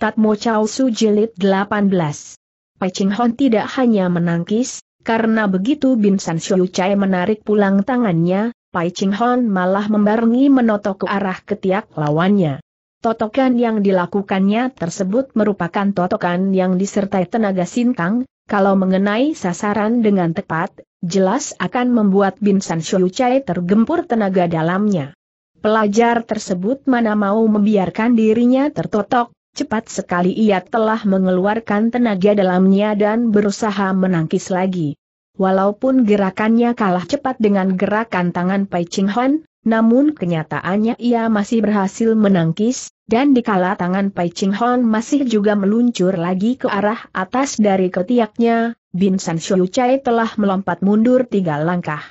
Tatmo Chao Su Jilid 18. ching Hon tidak hanya menangkis, karena begitu Bin San Chai menarik pulang tangannya, Pai Ching Hon malah membarengi menotok ke arah ketiak lawannya. Totokan yang dilakukannya tersebut merupakan totokan yang disertai tenaga sintang, kalau mengenai sasaran dengan tepat, jelas akan membuat Bin San Chai tergempur tenaga dalamnya. Pelajar tersebut mana mau membiarkan dirinya tertotok, cepat sekali ia telah mengeluarkan tenaga dalamnya dan berusaha menangkis lagi. Walaupun gerakannya kalah cepat dengan gerakan tangan Pai Ching Hon, namun kenyataannya ia masih berhasil menangkis, dan dikala tangan Pai Ching Hon masih juga meluncur lagi ke arah atas dari ketiaknya, Bin San Shou Chai telah melompat mundur tiga langkah.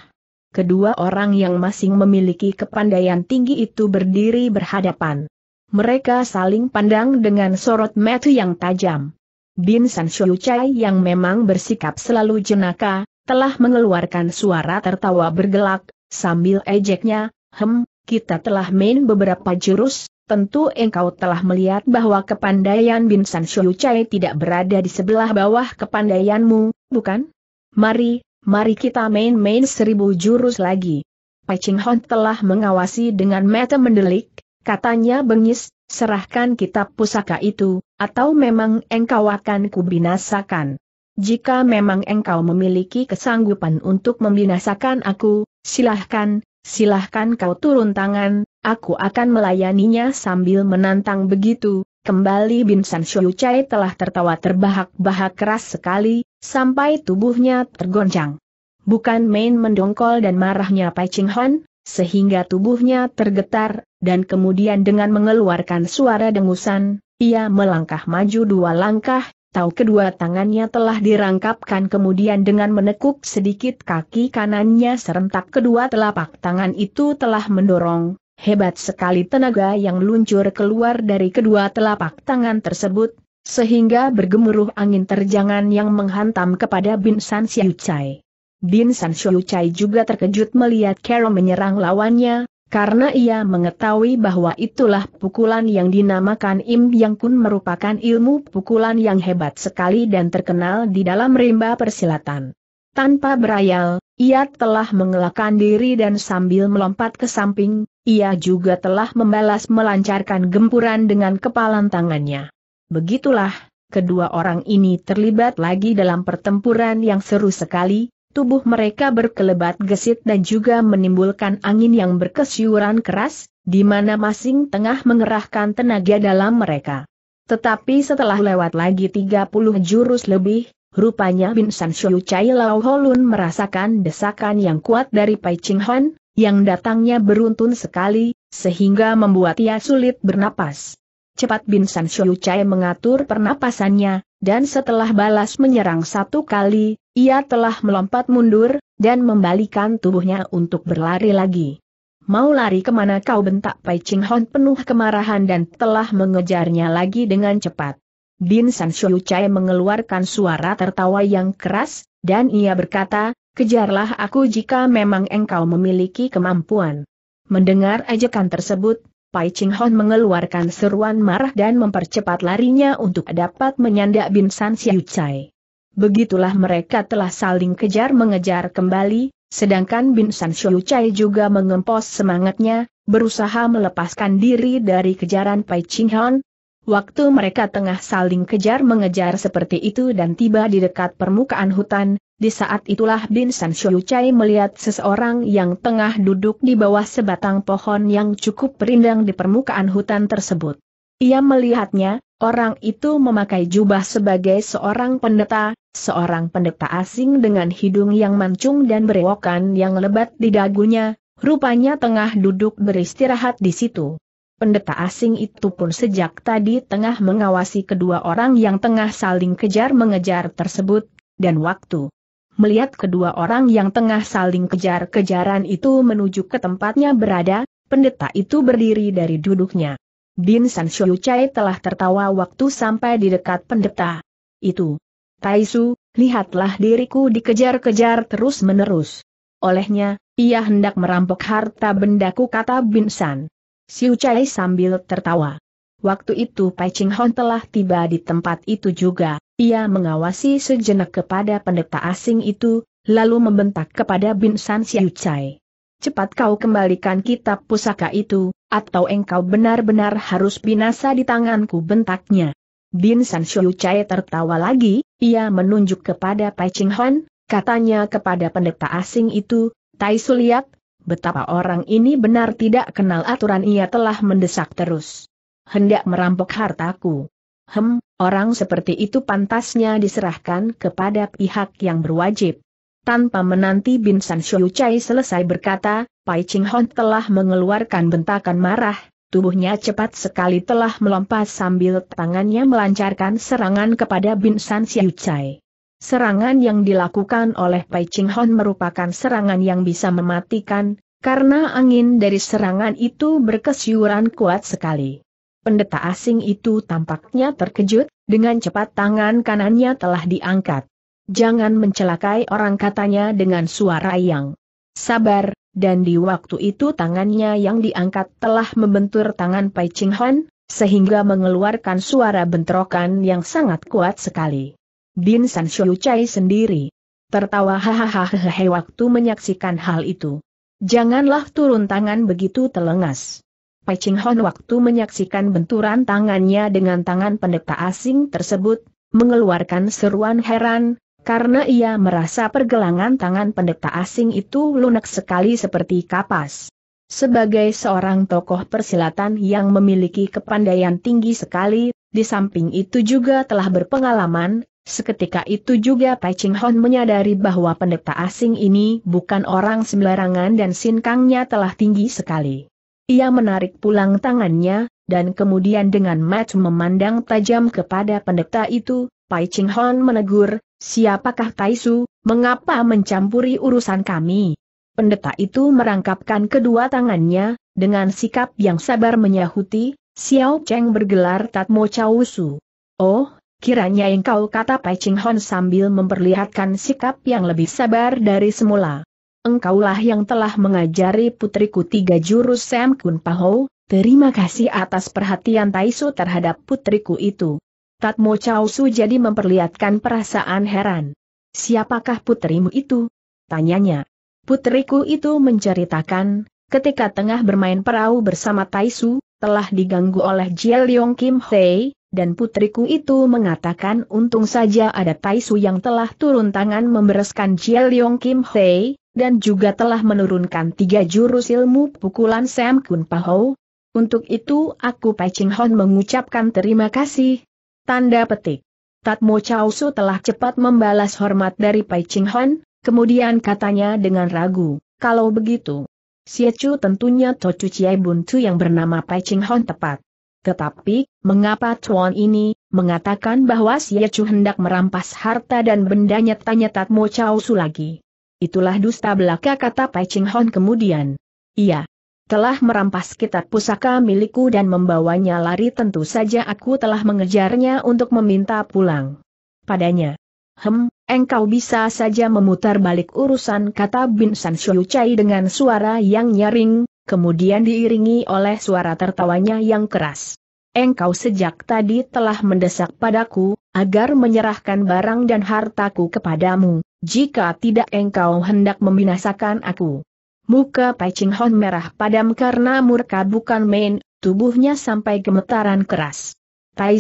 Kedua orang yang masing memiliki kepandaian tinggi itu berdiri berhadapan. Mereka saling pandang dengan sorot mata yang tajam. Bin San Shou Chai yang memang bersikap selalu jenaka, telah mengeluarkan suara tertawa bergelak, sambil ejeknya, Hem, kita telah main beberapa jurus, tentu engkau telah melihat bahwa kepandaian Bin San Shou Chai tidak berada di sebelah bawah kepandaianmu, bukan? Mari, mari kita main-main seribu jurus lagi. Ching Hon telah mengawasi dengan mata mendelik, Katanya bengis, serahkan kitab pusaka itu, atau memang engkau akan kubinasakan. Jika memang engkau memiliki kesanggupan untuk membinasakan aku, silahkan, silahkan kau turun tangan, aku akan melayaninya sambil menantang begitu. Kembali Binsan Shouchai telah tertawa terbahak-bahak keras sekali, sampai tubuhnya tergoncang. Bukan main mendongkol dan marahnya Pai Ching Hon, sehingga tubuhnya tergetar, dan kemudian dengan mengeluarkan suara dengusan, ia melangkah maju dua langkah, tahu kedua tangannya telah dirangkapkan kemudian dengan menekuk sedikit kaki kanannya serentak kedua telapak tangan itu telah mendorong, hebat sekali tenaga yang luncur keluar dari kedua telapak tangan tersebut, sehingga bergemuruh angin terjangan yang menghantam kepada Bin San Xiu Chai. Bin San Xiu Chai juga terkejut melihat Carol menyerang lawannya, karena ia mengetahui bahwa itulah pukulan yang dinamakan Im Yang Kun merupakan ilmu pukulan yang hebat sekali dan terkenal di dalam rimba persilatan. Tanpa berayal, ia telah mengelakkan diri dan sambil melompat ke samping, ia juga telah membalas melancarkan gempuran dengan kepalan tangannya. Begitulah, kedua orang ini terlibat lagi dalam pertempuran yang seru sekali, tubuh mereka berkelebat gesit dan juga menimbulkan angin yang berkesyuran keras, di mana masing tengah mengerahkan tenaga dalam mereka. Tetapi setelah lewat lagi 30 jurus lebih, rupanya Bin San Chai Lao Holun merasakan desakan yang kuat dari Pai Ching Han, yang datangnya beruntun sekali, sehingga membuat ia sulit bernapas. Cepat Bin San Chai mengatur pernapasannya, dan setelah balas menyerang satu kali, ia telah melompat mundur, dan membalikan tubuhnya untuk berlari lagi. Mau lari kemana kau bentak Pai Ching Hon penuh kemarahan dan telah mengejarnya lagi dengan cepat. Bin San Shiu Chai mengeluarkan suara tertawa yang keras, dan ia berkata, kejarlah aku jika memang engkau memiliki kemampuan. Mendengar ajakan tersebut, Pai Ching Hon mengeluarkan seruan marah dan mempercepat larinya untuk dapat menyandak Bin San Xiu Chai begitulah mereka telah saling kejar-mengejar kembali, sedangkan Bin San Shou Chai juga mengempos semangatnya, berusaha melepaskan diri dari kejaran Pai Ching Hon. Waktu mereka tengah saling kejar-mengejar seperti itu dan tiba di dekat permukaan hutan, di saat itulah Bin San Shou Chai melihat seseorang yang tengah duduk di bawah sebatang pohon yang cukup berindang di permukaan hutan tersebut. Ia melihatnya, orang itu memakai jubah sebagai seorang pendeta, Seorang pendeta asing dengan hidung yang mancung dan berewokan yang lebat di dagunya, rupanya tengah duduk beristirahat di situ. Pendeta asing itu pun sejak tadi tengah mengawasi kedua orang yang tengah saling kejar-mengejar tersebut, dan waktu melihat kedua orang yang tengah saling kejar-kejaran itu menuju ke tempatnya berada, pendeta itu berdiri dari duduknya. Bin San Chai telah tertawa waktu sampai di dekat pendeta. Itu, Taisu, lihatlah diriku dikejar-kejar terus-menerus. Olehnya, ia hendak merampok harta bendaku kata Binsan. Si Ucai sambil tertawa. Waktu itu Pai Ching Hon telah tiba di tempat itu juga, ia mengawasi sejenak kepada pendeta asing itu, lalu membentak kepada Binsan si Ucai. Cepat kau kembalikan kitab pusaka itu, atau engkau benar-benar harus binasa di tanganku bentaknya. Binsan Si Chai tertawa lagi, ia menunjuk kepada Pai Ching Hon, katanya kepada pendeta asing itu, Tai Su lihat, betapa orang ini benar tidak kenal aturan ia telah mendesak terus. Hendak merampok hartaku. Hem, orang seperti itu pantasnya diserahkan kepada pihak yang berwajib. Tanpa menanti Bin San Shou Chai selesai berkata, Pai Ching Hon telah mengeluarkan bentakan marah, Tubuhnya cepat sekali telah melompat sambil tangannya melancarkan serangan kepada Bin San Xiu Chai. Serangan yang dilakukan oleh Pai Ching Hon merupakan serangan yang bisa mematikan, karena angin dari serangan itu berkesyuran kuat sekali. Pendeta asing itu tampaknya terkejut, dengan cepat tangan kanannya telah diangkat. Jangan mencelakai orang katanya dengan suara yang sabar, dan di waktu itu tangannya yang diangkat telah membentur tangan Pai Ching Han, sehingga mengeluarkan suara bentrokan yang sangat kuat sekali. Bin San Shou Chai sendiri tertawa hahaha waktu menyaksikan hal itu. Janganlah turun tangan begitu telengas. Pai Ching han waktu menyaksikan benturan tangannya dengan tangan pendeta asing tersebut, mengeluarkan seruan heran, karena ia merasa pergelangan tangan pendeta asing itu lunak sekali seperti kapas. Sebagai seorang tokoh persilatan yang memiliki kepandaian tinggi sekali, di samping itu juga telah berpengalaman, seketika itu juga Pai Ching Hon menyadari bahwa pendeta asing ini bukan orang sembarangan dan sinkangnya telah tinggi sekali. Ia menarik pulang tangannya, dan kemudian dengan match memandang tajam kepada pendeta itu, Pai Ching Hon menegur, Siapakah Taisu, mengapa mencampuri urusan kami? Pendeta itu merangkapkan kedua tangannya, dengan sikap yang sabar menyahuti, Xiao Cheng bergelar Tatmo Chausu. Oh, kiranya engkau kata Pai Ching Hon sambil memperlihatkan sikap yang lebih sabar dari semula. Engkaulah yang telah mengajari putriku tiga jurus Sam Kun Paho, terima kasih atas perhatian Taisu terhadap putriku itu. Tatmo Chao Su jadi memperlihatkan perasaan heran. Siapakah putrimu itu? Tanyanya. Putriku itu menceritakan, ketika tengah bermain perahu bersama Taisu, telah diganggu oleh Jie Leong Kim Hei, dan putriku itu mengatakan untung saja ada Taisu yang telah turun tangan membereskan Jie Leong Kim Hei, dan juga telah menurunkan tiga jurus ilmu pukulan Sam Kun Pahou. Untuk itu aku Pai Ching Hon mengucapkan terima kasih, Tanda petik. Tatmo Chausu telah cepat membalas hormat dari Pai Ching Hon, kemudian katanya dengan ragu, kalau begitu. siacu tentunya Chu Chiai Buntu yang bernama Pai Ching Hon tepat. Tetapi, mengapa Tuan ini, mengatakan bahwa siacu hendak merampas harta dan bendanya tanya Tatmo Chausu lagi. Itulah dusta belaka kata Pai Ching Hon kemudian. Iya, telah merampas kitab pusaka milikku dan membawanya lari tentu saja aku telah mengejarnya untuk meminta pulang. Padanya. Hem, engkau bisa saja memutar balik urusan kata Bin San Shuyu Chai dengan suara yang nyaring, kemudian diiringi oleh suara tertawanya yang keras. Engkau sejak tadi telah mendesak padaku, agar menyerahkan barang dan hartaku kepadamu, jika tidak engkau hendak membinasakan aku. Muka Pai Ching Hon merah padam karena murka bukan main, tubuhnya sampai gemetaran keras.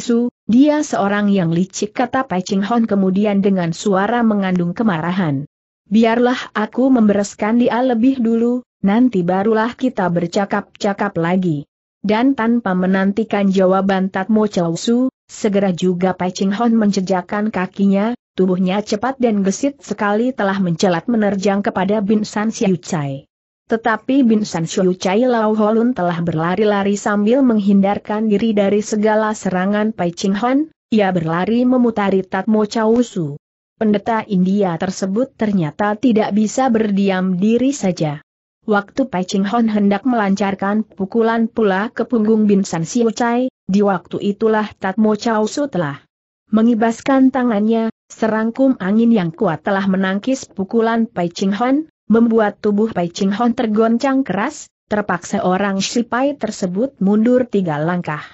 Su, dia seorang yang licik kata Pai Ching Hon kemudian dengan suara mengandung kemarahan. Biarlah aku membereskan dia lebih dulu, nanti barulah kita bercakap-cakap lagi. Dan tanpa menantikan jawaban Tatmo Chow Su, segera juga Pai Ching Hon menjejakkan kakinya, tubuhnya cepat dan gesit sekali telah mencelat menerjang kepada Bin San Siu Chai. Tetapi Bin San Shu Chai Lao Holun telah berlari-lari sambil menghindarkan diri dari segala serangan Pai Ching Han, ia berlari memutari Tatmo Chau Su. Pendeta India tersebut ternyata tidak bisa berdiam diri saja. Waktu Pai Ching Hon hendak melancarkan pukulan pula ke punggung Bin San Siu Chai, di waktu itulah Tatmo Chau Su telah mengibaskan tangannya, serangkum angin yang kuat telah menangkis pukulan Pai Ching Hon, membuat tubuh Pai Ching Hon tergoncang keras, terpaksa orang si Pai tersebut mundur tiga langkah.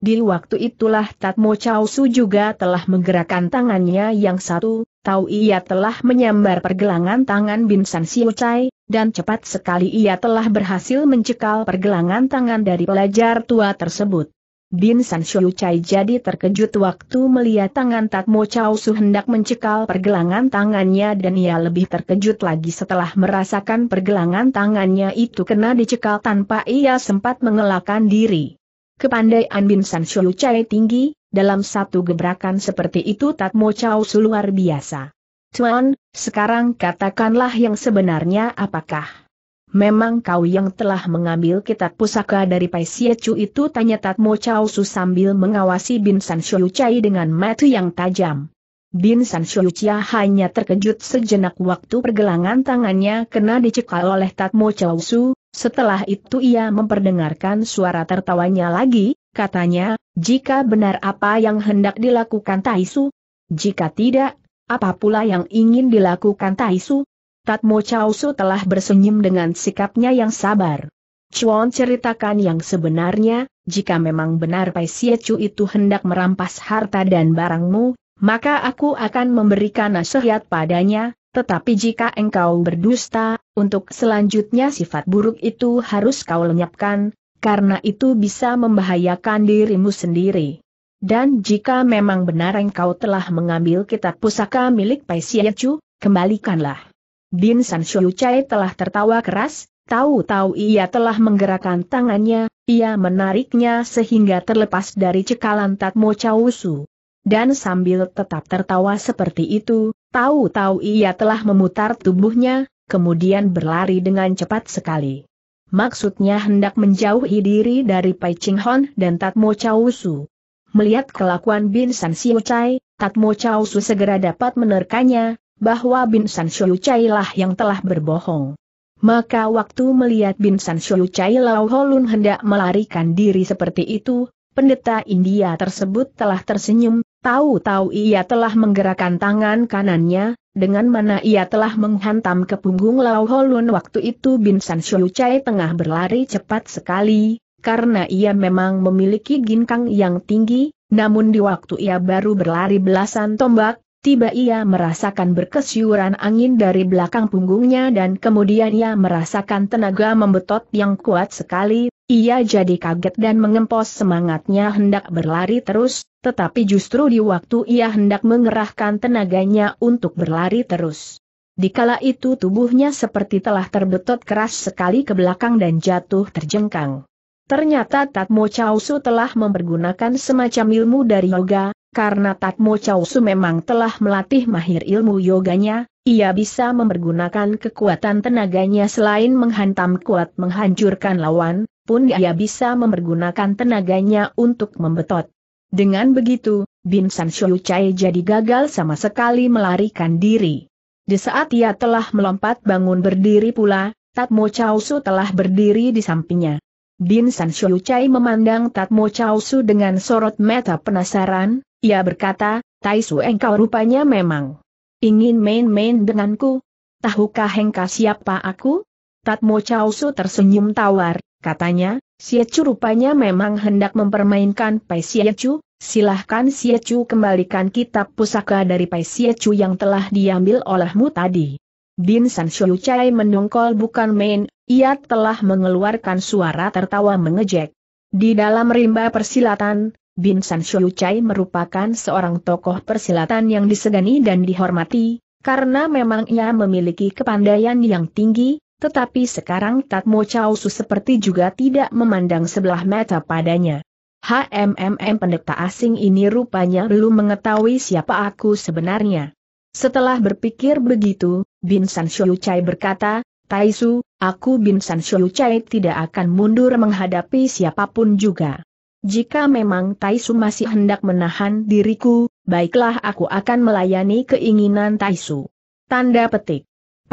Di waktu itulah Tatmo Chow Su juga telah menggerakkan tangannya yang satu, tahu ia telah menyambar pergelangan tangan Binsan Siu Chai, dan cepat sekali ia telah berhasil mencekal pergelangan tangan dari pelajar tua tersebut. Bin San Shou Chai jadi terkejut waktu melihat tangan tak Chau Su hendak mencekal pergelangan tangannya dan ia lebih terkejut lagi setelah merasakan pergelangan tangannya itu kena dicekal tanpa ia sempat mengelakkan diri. Kepandaian Bin San Shou Chai tinggi, dalam satu gebrakan seperti itu tak Chau Su luar biasa. Tuan, sekarang katakanlah yang sebenarnya apakah? Memang kau yang telah mengambil kitab pusaka dari Pai itu tanya Tatmo Chao Su sambil mengawasi Bin San Shou dengan mata yang tajam. Bin San Shou hanya terkejut sejenak waktu pergelangan tangannya kena dicekal oleh Tatmo Chao Su, setelah itu ia memperdengarkan suara tertawanya lagi, katanya, jika benar apa yang hendak dilakukan Taisu, jika tidak, apa pula yang ingin dilakukan Taisu? Tatmo Chausu telah bersenyum dengan sikapnya yang sabar. Chuan ceritakan yang sebenarnya, jika memang benar Pai Chu itu hendak merampas harta dan barangmu, maka aku akan memberikan nasihat padanya, tetapi jika engkau berdusta, untuk selanjutnya sifat buruk itu harus kau lenyapkan, karena itu bisa membahayakan dirimu sendiri. Dan jika memang benar engkau telah mengambil kitab pusaka milik Pai Chu, kembalikanlah. Bin San Shu Chai telah tertawa keras, tahu-tahu ia telah menggerakkan tangannya, ia menariknya sehingga terlepas dari cekalan Tatmo Chau Su. Dan sambil tetap tertawa seperti itu, tahu-tahu ia telah memutar tubuhnya, kemudian berlari dengan cepat sekali. Maksudnya hendak menjauhi diri dari Pai Ching Hon dan Tatmo Chau Su. Melihat kelakuan Bin San Xiu Chai, Tatmo Chau Su segera dapat menerkanya, bahwa Bin San Shou Chai lah yang telah berbohong. Maka waktu melihat Bin San Shou Chai Lao Holun hendak melarikan diri seperti itu, pendeta India tersebut telah tersenyum, tahu-tahu ia telah menggerakkan tangan kanannya, dengan mana ia telah menghantam ke punggung Lao Holun waktu itu Bin San Shou Chai tengah berlari cepat sekali, karena ia memang memiliki ginkang yang tinggi, namun di waktu ia baru berlari belasan tombak, Tiba ia merasakan berkesiuran angin dari belakang punggungnya dan kemudian ia merasakan tenaga membetot yang kuat sekali, ia jadi kaget dan mengempos semangatnya hendak berlari terus, tetapi justru di waktu ia hendak mengerahkan tenaganya untuk berlari terus. Di kala itu tubuhnya seperti telah terbetot keras sekali ke belakang dan jatuh terjengkang. Ternyata Tatmo Chausu telah mempergunakan semacam ilmu dari yoga, karena Tatmo Chausu memang telah melatih mahir ilmu yoganya, ia bisa mempergunakan kekuatan tenaganya selain menghantam kuat menghancurkan lawan, pun ia bisa mempergunakan tenaganya untuk membetot. Dengan begitu, Bin San Shou Chai jadi gagal sama sekali melarikan diri. Di saat ia telah melompat bangun berdiri pula, Tatmo Chausu telah berdiri di sampingnya. Bin San Shou Chai memandang Tatmo Chausu dengan sorot mata penasaran, ia berkata, Taisu engkau rupanya memang ingin main-main denganku. Tahukah engkau siapa aku? Tatmo Chausu tersenyum tawar, katanya, Siacu rupanya memang hendak mempermainkan Pai Siacu. silahkan Siacu kembalikan kitab pusaka dari Pai Siacu yang telah diambil olehmu tadi. Din San Shou Chai menungkol bukan main, ia telah mengeluarkan suara tertawa mengejek. Di dalam rimba persilatan, Bin San Shou Chai merupakan seorang tokoh persilatan yang disegani dan dihormati, karena memang ia memiliki kepandaian yang tinggi, tetapi sekarang Mo Chau Su seperti juga tidak memandang sebelah mata padanya. HMMM pendeta asing ini rupanya belum mengetahui siapa aku sebenarnya. Setelah berpikir begitu, Bin San Shou Chai berkata, Taisu, aku Bin San Shou Chai tidak akan mundur menghadapi siapapun juga. Jika memang Taisu masih hendak menahan diriku, baiklah aku akan melayani keinginan Taisu. Tanda petik.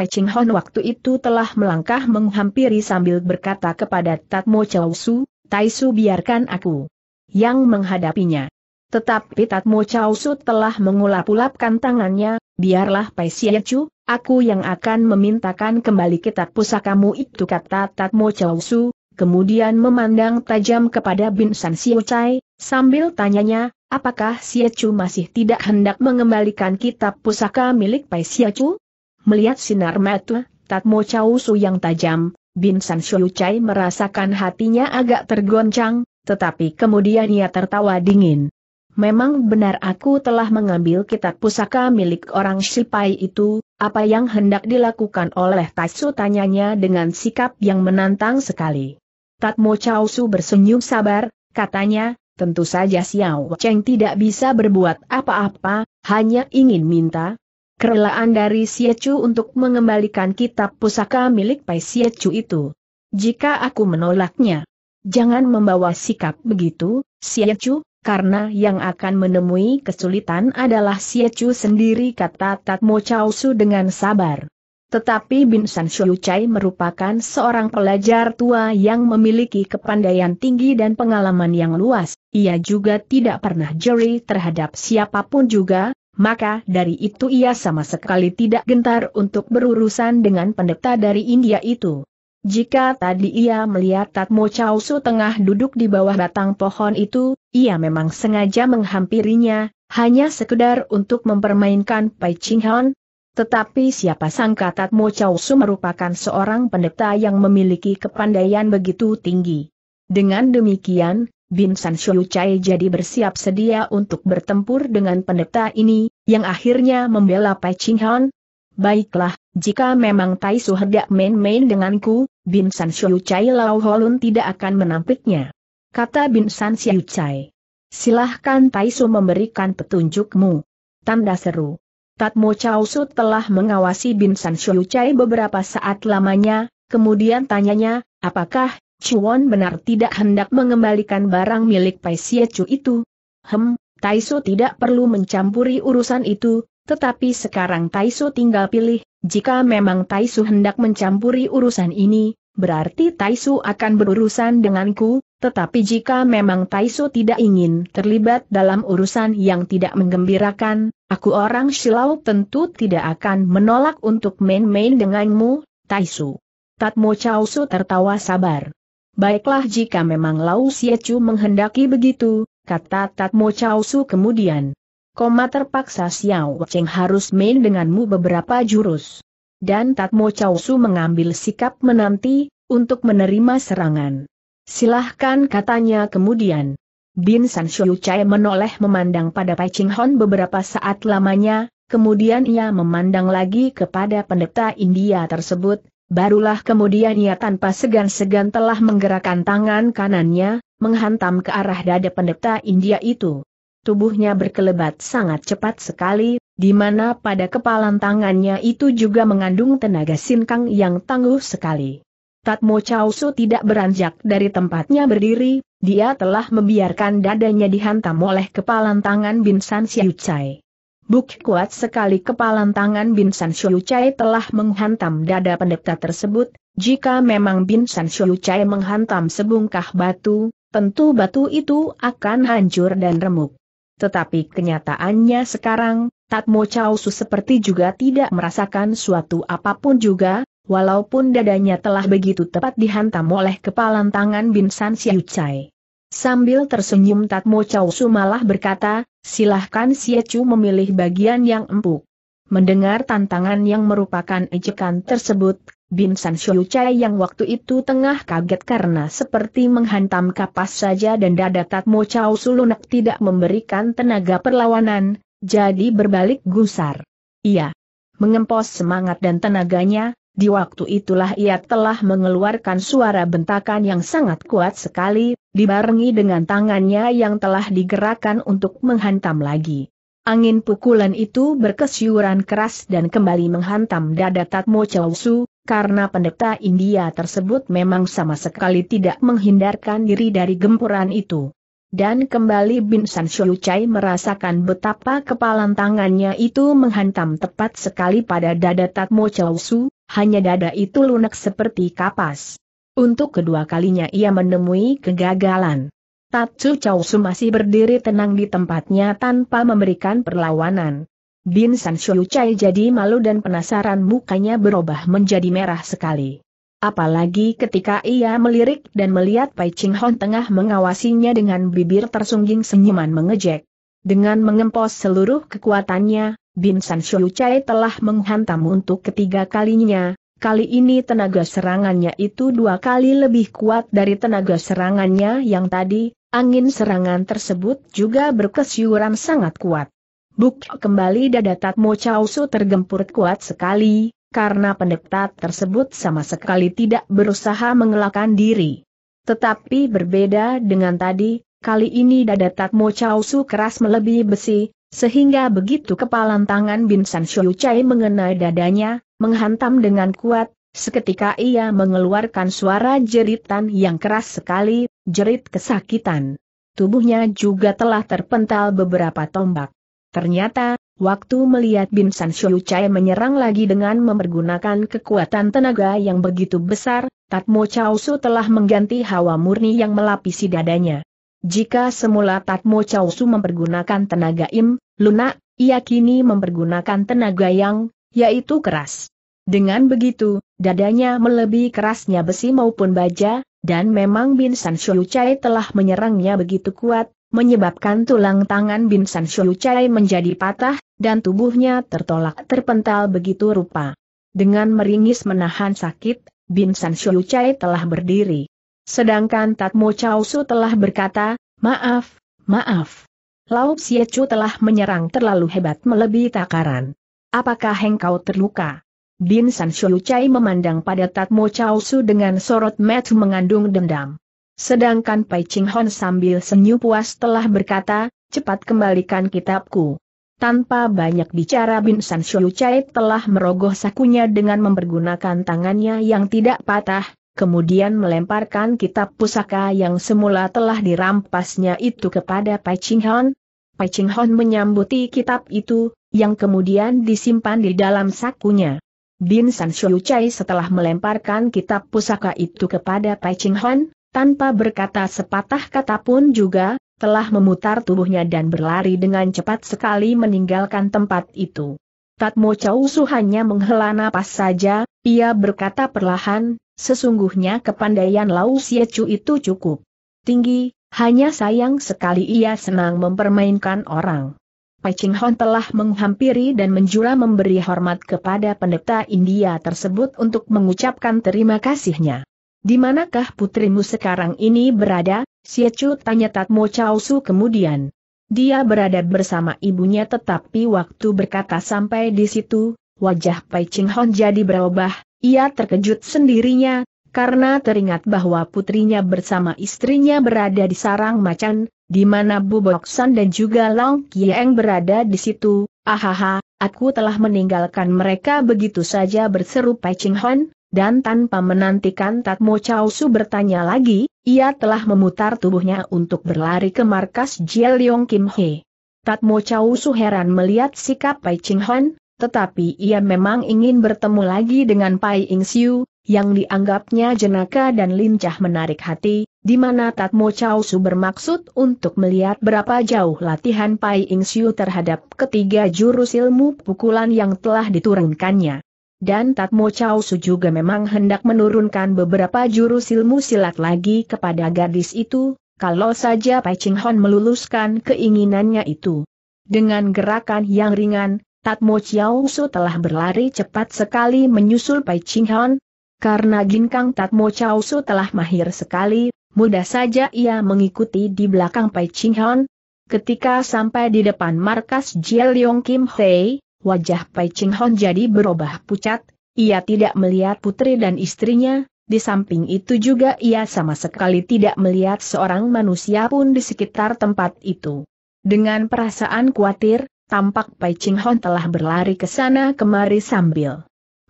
Ching Hon waktu itu telah melangkah menghampiri sambil berkata kepada Tatmo Su, Taisu biarkan aku yang menghadapinya. Tetapi Tatmo Su telah mengulap-ulapkan tangannya, biarlah Pai Chu, aku yang akan memintakan kembali kitab pusakamu itu kata Tatmo Su, kemudian memandang tajam kepada Bin San Siu Chai, sambil tanyanya, apakah Siacu masih tidak hendak mengembalikan kitab pusaka milik Pai Siacu? Melihat sinar mata, Tatmo Chau Su yang tajam, Bin San Siu Chai merasakan hatinya agak tergoncang, tetapi kemudian ia tertawa dingin. Memang benar aku telah mengambil kitab pusaka milik orang Shipai itu, apa yang hendak dilakukan oleh Tatsu tanyanya dengan sikap yang menantang sekali. Tatmo Chausu bersenyum sabar, katanya, tentu saja Xiao Cheng tidak bisa berbuat apa-apa, hanya ingin minta kerelaan dari Chu untuk mengembalikan kitab pusaka milik Pai Chu itu. Jika aku menolaknya, jangan membawa sikap begitu, Chu, karena yang akan menemui kesulitan adalah Chu sendiri kata Tatmo Chausu dengan sabar. Tetapi Bin San Shu Chai merupakan seorang pelajar tua yang memiliki kepandaian tinggi dan pengalaman yang luas, ia juga tidak pernah jeri terhadap siapapun juga, maka dari itu ia sama sekali tidak gentar untuk berurusan dengan pendeta dari India itu. Jika tadi ia melihat Tatmo Su tengah duduk di bawah batang pohon itu, ia memang sengaja menghampirinya, hanya sekedar untuk mempermainkan Pai Ching Hon, tetapi siapa sangka Tatmo Chausu merupakan seorang pendeta yang memiliki kepandaian begitu tinggi. Dengan demikian, Bin San Chai jadi bersiap sedia untuk bertempur dengan pendeta ini, yang akhirnya membela Pai Ching Han. Baiklah, jika memang Tai Su hendak main-main denganku, Bin San Chai Lau Holun tidak akan menampiknya. Kata Bin San Chai. Silahkan Tai Su memberikan petunjukmu. Tanda seru. Tatmo Chausu telah mengawasi Bin San Chai beberapa saat lamanya, kemudian tanyanya, apakah Chuan benar tidak hendak mengembalikan barang milik Pai Sia Chu itu? Hem, Taiso tidak perlu mencampuri urusan itu, tetapi sekarang Taiso tinggal pilih, jika memang Taiso hendak mencampuri urusan ini, berarti Taisu akan berurusan denganku, tetapi jika memang Taisu tidak ingin terlibat dalam urusan yang tidak menggembirakan, aku orang Silau tentu tidak akan menolak untuk main-main denganmu, Taisu. Tatmo Chausu tertawa sabar. Baiklah jika memang Lau Siechu menghendaki begitu, kata Tatmo Chausu kemudian. Koma terpaksa Xiao Cheng harus main denganmu beberapa jurus dan Tatmo Chausu mengambil sikap menanti, untuk menerima serangan. Silahkan katanya kemudian. Bin San Shiu Chai menoleh memandang pada Pai Ching Hon beberapa saat lamanya, kemudian ia memandang lagi kepada pendeta India tersebut, barulah kemudian ia tanpa segan-segan telah menggerakkan tangan kanannya, menghantam ke arah dada pendeta India itu. Tubuhnya berkelebat sangat cepat sekali, di mana pada kepalan tangannya itu juga mengandung tenaga sinkang yang tangguh sekali. Tatmo Chausu tidak beranjak dari tempatnya berdiri, dia telah membiarkan dadanya dihantam oleh kepalan tangan Binsan Siucai. Buk kuat sekali kepalan tangan Binsan Siucai telah menghantam dada pendeta tersebut, jika memang Binsan Siucai menghantam sebungkah batu, tentu batu itu akan hancur dan remuk. Tetapi kenyataannya sekarang, Tatmo Chausu seperti juga tidak merasakan suatu apapun juga, walaupun dadanya telah begitu tepat dihantam oleh kepalan tangan Binsan Siucai. Sambil tersenyum Tatmo Chausu malah berkata, silahkan Chu memilih bagian yang empuk. Mendengar tantangan yang merupakan ejekan tersebut, Bin San Xiu Chai yang waktu itu tengah kaget karena seperti menghantam kapas saja dan dada Tatmo Chau Sulunak tidak memberikan tenaga perlawanan, jadi berbalik gusar. Ia mengempos semangat dan tenaganya, di waktu itulah ia telah mengeluarkan suara bentakan yang sangat kuat sekali, dibarengi dengan tangannya yang telah digerakkan untuk menghantam lagi. Angin pukulan itu berkesiuran keras dan kembali menghantam dada Tatmo Chau Su, karena pendeta India tersebut memang sama sekali tidak menghindarkan diri dari gempuran itu. Dan kembali Bin San Chai merasakan betapa kepalan tangannya itu menghantam tepat sekali pada dada Tatmo Chausu, hanya dada itu lunak seperti kapas. Untuk kedua kalinya ia menemui kegagalan. Tatsu Chausu masih berdiri tenang di tempatnya tanpa memberikan perlawanan. Bin San Shou Chai jadi malu dan penasaran mukanya berubah menjadi merah sekali. Apalagi ketika ia melirik dan melihat Pai Ching Hon tengah mengawasinya dengan bibir tersungging senyuman mengejek. Dengan mengempos seluruh kekuatannya, Bin San Shou Chai telah menghantam untuk ketiga kalinya, Kali ini tenaga serangannya itu dua kali lebih kuat dari tenaga serangannya yang tadi, angin serangan tersebut juga berkesiuran sangat kuat. Buk kembali dada Tatmo Chausu tergempur kuat sekali, karena pendekta tersebut sama sekali tidak berusaha mengelakkan diri. Tetapi berbeda dengan tadi, kali ini dada Tatmo Chausu keras melebihi besi, sehingga begitu kepalan tangan Binsan Chai mengenai dadanya, menghantam dengan kuat, seketika ia mengeluarkan suara jeritan yang keras sekali, jerit kesakitan. Tubuhnya juga telah terpental beberapa tombak. Ternyata, waktu melihat Bin San Shou Chai menyerang lagi dengan mempergunakan kekuatan tenaga yang begitu besar, Tatmo Chao Su telah mengganti hawa murni yang melapisi dadanya. Jika semula Tatmo Chao Su mempergunakan tenaga im, lunak, ia kini mempergunakan tenaga yang, yaitu keras. Dengan begitu, dadanya melebihi kerasnya besi maupun baja, dan memang Bin San Shou Chai telah menyerangnya begitu kuat, menyebabkan tulang tangan Binsan Chai menjadi patah, dan tubuhnya tertolak terpental begitu rupa. Dengan meringis menahan sakit, Binsan Chai telah berdiri. Sedangkan Tatmo Chao Su telah berkata, maaf, maaf. Lao Xie Chu telah menyerang terlalu hebat melebihi takaran. Apakah engkau terluka? Binsan San Chai memandang pada Tatmo Chao Su dengan sorot mata mengandung dendam. Sedangkan Pai Ching Hon sambil senyum puas telah berkata, cepat kembalikan kitabku. Tanpa banyak bicara Bin San Shou Chai telah merogoh sakunya dengan mempergunakan tangannya yang tidak patah, kemudian melemparkan kitab pusaka yang semula telah dirampasnya itu kepada Pai Ching Hon. Pai Ching Hon menyambuti kitab itu, yang kemudian disimpan di dalam sakunya. Bin San Shou Chai setelah melemparkan kitab pusaka itu kepada Pai Ching Hon, tanpa berkata sepatah kata pun juga, telah memutar tubuhnya dan berlari dengan cepat sekali meninggalkan tempat itu. Tatmo Chow Su hanya menghela napas saja, ia berkata perlahan, sesungguhnya kepandaian Lau Siecu itu cukup tinggi, hanya sayang sekali ia senang mempermainkan orang. Pecing Hon telah menghampiri dan menjura memberi hormat kepada pendeta India tersebut untuk mengucapkan terima kasihnya. Di manakah putrimu sekarang ini berada? Siacu tanya Tatmo Chausu kemudian. Dia berada bersama ibunya tetapi waktu berkata sampai di situ, wajah Pai Ching Hon jadi berubah, ia terkejut sendirinya, karena teringat bahwa putrinya bersama istrinya berada di sarang macan, di mana Bu San dan juga Long Kieng berada di situ, ahaha, aku telah meninggalkan mereka begitu saja berseru Pai Ching Hon, dan tanpa menantikan Tatmo Chow Su bertanya lagi, ia telah memutar tubuhnya untuk berlari ke markas Jiel Yong Kim He. Tatmo Chow Su heran melihat sikap Pai Ching Hon, tetapi ia memang ingin bertemu lagi dengan Pai Ing Siu, yang dianggapnya jenaka dan lincah menarik hati, di mana Tatmo Chow Su bermaksud untuk melihat berapa jauh latihan Pai Ing Siu terhadap ketiga jurus ilmu pukulan yang telah diturunkannya dan Tatmo Chow Su juga memang hendak menurunkan beberapa jurus ilmu silat lagi kepada gadis itu, kalau saja Pai Ching Hon meluluskan keinginannya itu. Dengan gerakan yang ringan, Tatmo Chow Su telah berlari cepat sekali menyusul Pai Ching Hon, karena ginkang Tatmo Chow Su telah mahir sekali, mudah saja ia mengikuti di belakang Pai Ching Hon. Ketika sampai di depan markas Jiel Yong Kim Hei, wajah Pai Ching Hon jadi berubah pucat, ia tidak melihat putri dan istrinya, di samping itu juga ia sama sekali tidak melihat seorang manusia pun di sekitar tempat itu. Dengan perasaan khawatir, tampak Pai Ching Hon telah berlari ke sana kemari sambil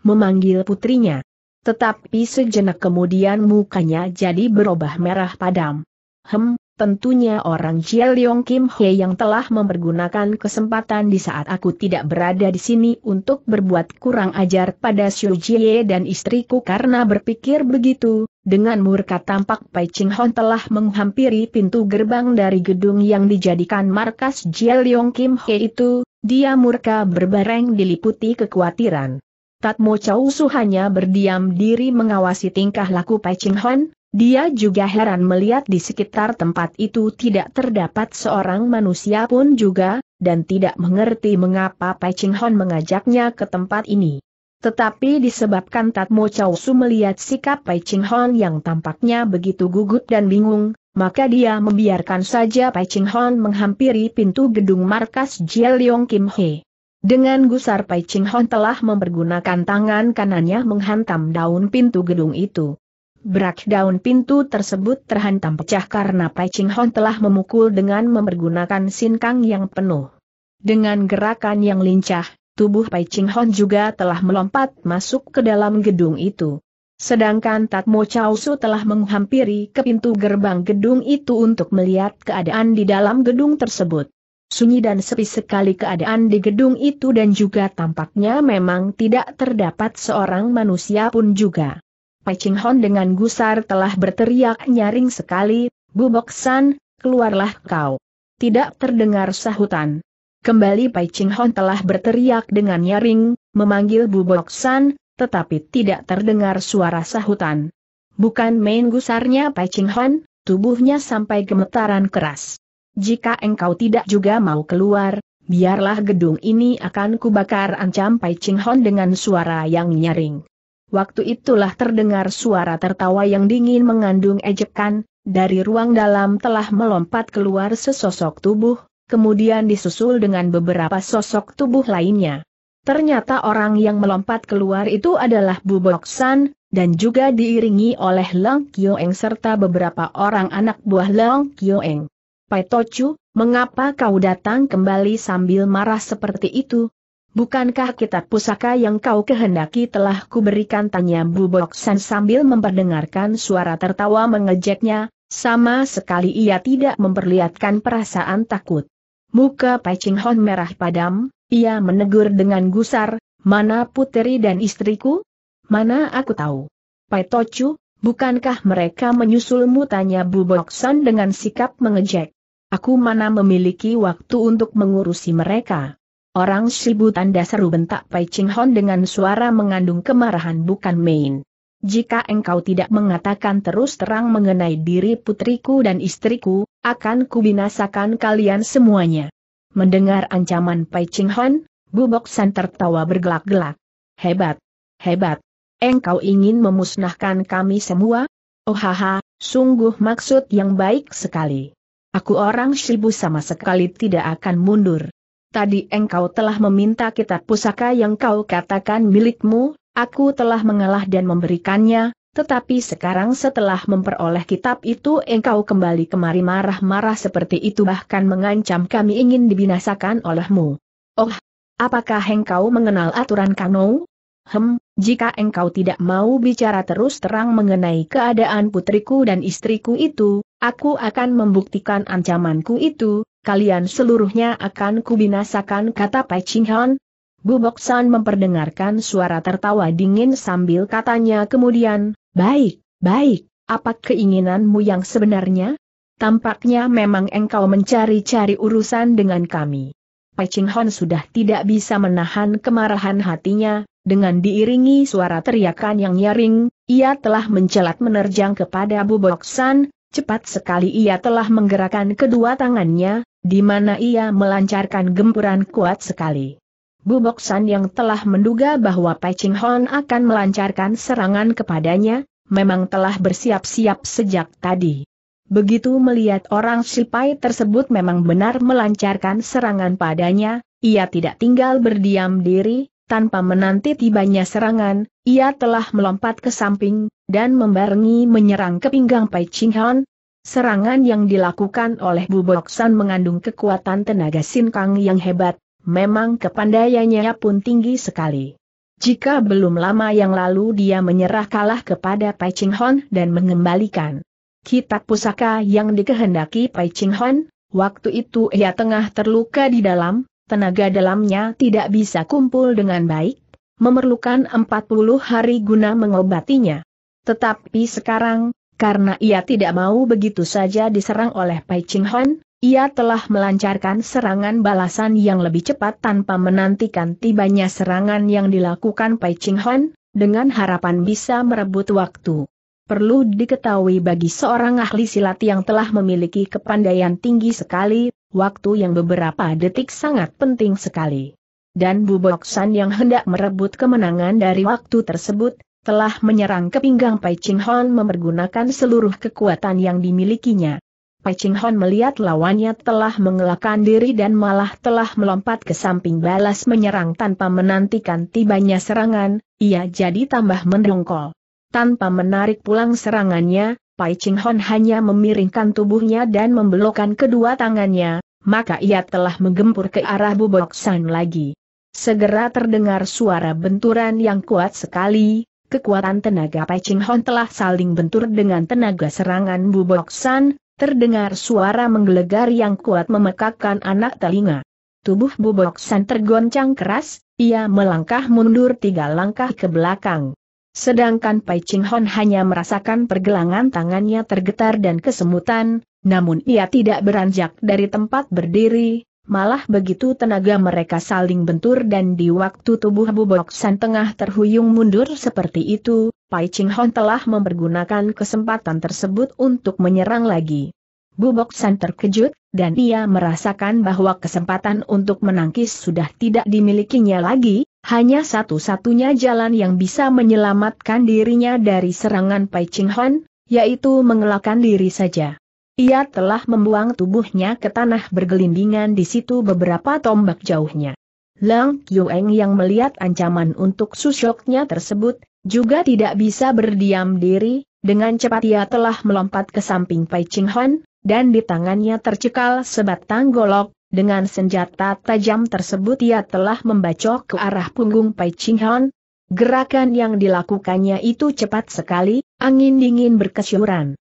memanggil putrinya. Tetapi sejenak kemudian mukanya jadi berubah merah padam. Hem, Tentunya orang Chia Leong Kim He yang telah mempergunakan kesempatan di saat aku tidak berada di sini untuk berbuat kurang ajar pada Xiu Jie dan istriku karena berpikir begitu, dengan murka tampak Pai Ching Hon telah menghampiri pintu gerbang dari gedung yang dijadikan markas Chia Leong Kim He itu, dia murka berbareng diliputi kekhawatiran. Tatmo Chow Su hanya berdiam diri mengawasi tingkah laku Pai Ching Hon, dia juga heran melihat di sekitar tempat itu tidak terdapat seorang manusia pun juga, dan tidak mengerti mengapa Pai Ching Hon mengajaknya ke tempat ini. Tetapi disebabkan Tatmo Chow Su melihat sikap Pai Ching Hon yang tampaknya begitu gugup dan bingung, maka dia membiarkan saja Pai Ching Hon menghampiri pintu gedung markas Jiel Kim Hee. Dengan gusar Pai Ching Hon telah mempergunakan tangan kanannya menghantam daun pintu gedung itu. Brak daun pintu tersebut terhantam pecah karena Pai Ching Hon telah memukul dengan mempergunakan sinkang yang penuh. Dengan gerakan yang lincah, tubuh Pai Ching Hon juga telah melompat masuk ke dalam gedung itu. Sedangkan Tat-mo Chao Su telah menghampiri ke pintu gerbang gedung itu untuk melihat keadaan di dalam gedung tersebut. Sunyi dan sepi sekali keadaan di gedung itu dan juga tampaknya memang tidak terdapat seorang manusia pun juga ching Hon dengan gusar telah berteriak nyaring sekali, Bubok San, keluarlah kau. Tidak terdengar sahutan. Kembali Pai Ching Hon telah berteriak dengan nyaring, memanggil Bubok San, tetapi tidak terdengar suara sahutan. Bukan main gusarnya Pai Ching Hon, tubuhnya sampai gemetaran keras. Jika engkau tidak juga mau keluar, biarlah gedung ini akan kubakar ancam Pai Ching Hon dengan suara yang nyaring. Waktu itulah terdengar suara tertawa yang dingin mengandung ejekan, dari ruang dalam telah melompat keluar sesosok tubuh, kemudian disusul dengan beberapa sosok tubuh lainnya. Ternyata orang yang melompat keluar itu adalah Bu Boksan, dan juga diiringi oleh Lang Kioeng serta beberapa orang anak buah Lang Kioeng. Pai Tochu, mengapa kau datang kembali sambil marah seperti itu? Bukankah kitab pusaka yang kau kehendaki telah kuberikan tanya Bu Boksan sambil memperdengarkan suara tertawa mengejeknya, sama sekali ia tidak memperlihatkan perasaan takut. Muka Pecing Hon merah padam, ia menegur dengan gusar, mana puteri dan istriku? Mana aku tahu? Pai Tocu, bukankah mereka menyusulmu tanya Bu Boksan dengan sikap mengejek? Aku mana memiliki waktu untuk mengurusi mereka? Orang sibu tanda seru bentak Pai Ching Hon dengan suara mengandung kemarahan bukan main. Jika engkau tidak mengatakan terus terang mengenai diri putriku dan istriku, akan kubinasakan kalian semuanya. Mendengar ancaman Pai Ching Hon, Bubok San tertawa bergelak-gelak. Hebat! Hebat! Engkau ingin memusnahkan kami semua? Oh haha, sungguh maksud yang baik sekali. Aku orang Shibu sama sekali tidak akan mundur tadi engkau telah meminta kitab pusaka yang kau katakan milikmu, aku telah mengalah dan memberikannya, tetapi sekarang setelah memperoleh kitab itu engkau kembali kemari marah-marah seperti itu bahkan mengancam kami ingin dibinasakan olehmu. Oh, apakah engkau mengenal aturan kano? Hem, jika engkau tidak mau bicara terus terang mengenai keadaan putriku dan istriku itu, Aku akan membuktikan ancamanku itu, kalian seluruhnya akan kubinasakan kata Pai Ching Han. Bu Boksan memperdengarkan suara tertawa dingin sambil katanya kemudian, Baik, baik, apa keinginanmu yang sebenarnya? Tampaknya memang engkau mencari-cari urusan dengan kami. ching Hon sudah tidak bisa menahan kemarahan hatinya, dengan diiringi suara teriakan yang nyaring, ia telah mencelat menerjang kepada Bu San, Cepat sekali ia telah menggerakkan kedua tangannya, di mana ia melancarkan gempuran kuat sekali. Bubok San yang telah menduga bahwa Ching Hon akan melancarkan serangan kepadanya, memang telah bersiap-siap sejak tadi. Begitu melihat orang Sipai tersebut memang benar melancarkan serangan padanya, ia tidak tinggal berdiam diri, tanpa menanti tibanya serangan, ia telah melompat ke samping, dan membarengi menyerang ke pinggang Pai Ching Han. Serangan yang dilakukan oleh Bu Boksan mengandung kekuatan tenaga sinkang yang hebat, memang kepandaiannya pun tinggi sekali. Jika belum lama yang lalu dia menyerah kalah kepada Pai Ching han dan mengembalikan kitab pusaka yang dikehendaki Pai Ching han waktu itu ia tengah terluka di dalam, tenaga dalamnya tidak bisa kumpul dengan baik, memerlukan 40 hari guna mengobatinya. Tetapi sekarang, karena ia tidak mau begitu saja diserang oleh Pai Ching Hon, ia telah melancarkan serangan balasan yang lebih cepat tanpa menantikan tibanya serangan yang dilakukan Pai Ching Hon, dengan harapan bisa merebut waktu. Perlu diketahui bagi seorang ahli silat yang telah memiliki kepandaian tinggi sekali, waktu yang beberapa detik sangat penting sekali. Dan Bubok San yang hendak merebut kemenangan dari waktu tersebut, telah menyerang ke pinggang Pai Ching Hon mempergunakan seluruh kekuatan yang dimilikinya. Pai Ching Hon melihat lawannya telah mengelakkan diri dan malah telah melompat ke samping balas menyerang tanpa menantikan tibanya serangan, ia jadi tambah mendongkol. Tanpa menarik pulang serangannya, Pai Ching Hon hanya memiringkan tubuhnya dan membelokkan kedua tangannya, maka ia telah menggempur ke arah bubuk San lagi. Segera terdengar suara benturan yang kuat sekali, Kekuatan tenaga ching Hon telah saling bentur dengan tenaga serangan Bubok San, terdengar suara menggelegar yang kuat memekakkan anak telinga. Tubuh Bubok San tergoncang keras, ia melangkah mundur tiga langkah ke belakang. Sedangkan Pai Ching Hon hanya merasakan pergelangan tangannya tergetar dan kesemutan, namun ia tidak beranjak dari tempat berdiri, Malah begitu tenaga mereka saling bentur dan di waktu tubuh buboksan San tengah terhuyung mundur seperti itu, Pai Ching Hon telah mempergunakan kesempatan tersebut untuk menyerang lagi. Buboksan San terkejut, dan ia merasakan bahwa kesempatan untuk menangkis sudah tidak dimilikinya lagi, hanya satu-satunya jalan yang bisa menyelamatkan dirinya dari serangan Pai Ching Hon, yaitu mengelakkan diri saja. Ia telah membuang tubuhnya ke tanah bergelindingan di situ beberapa tombak jauhnya. Lang Yueng yang melihat ancaman untuk susoknya tersebut, juga tidak bisa berdiam diri, dengan cepat ia telah melompat ke samping Pai Ching dan di tangannya tercekal sebatang golok, dengan senjata tajam tersebut ia telah membacok ke arah punggung Pai Ching Gerakan yang dilakukannya itu cepat sekali, angin dingin berkesyuran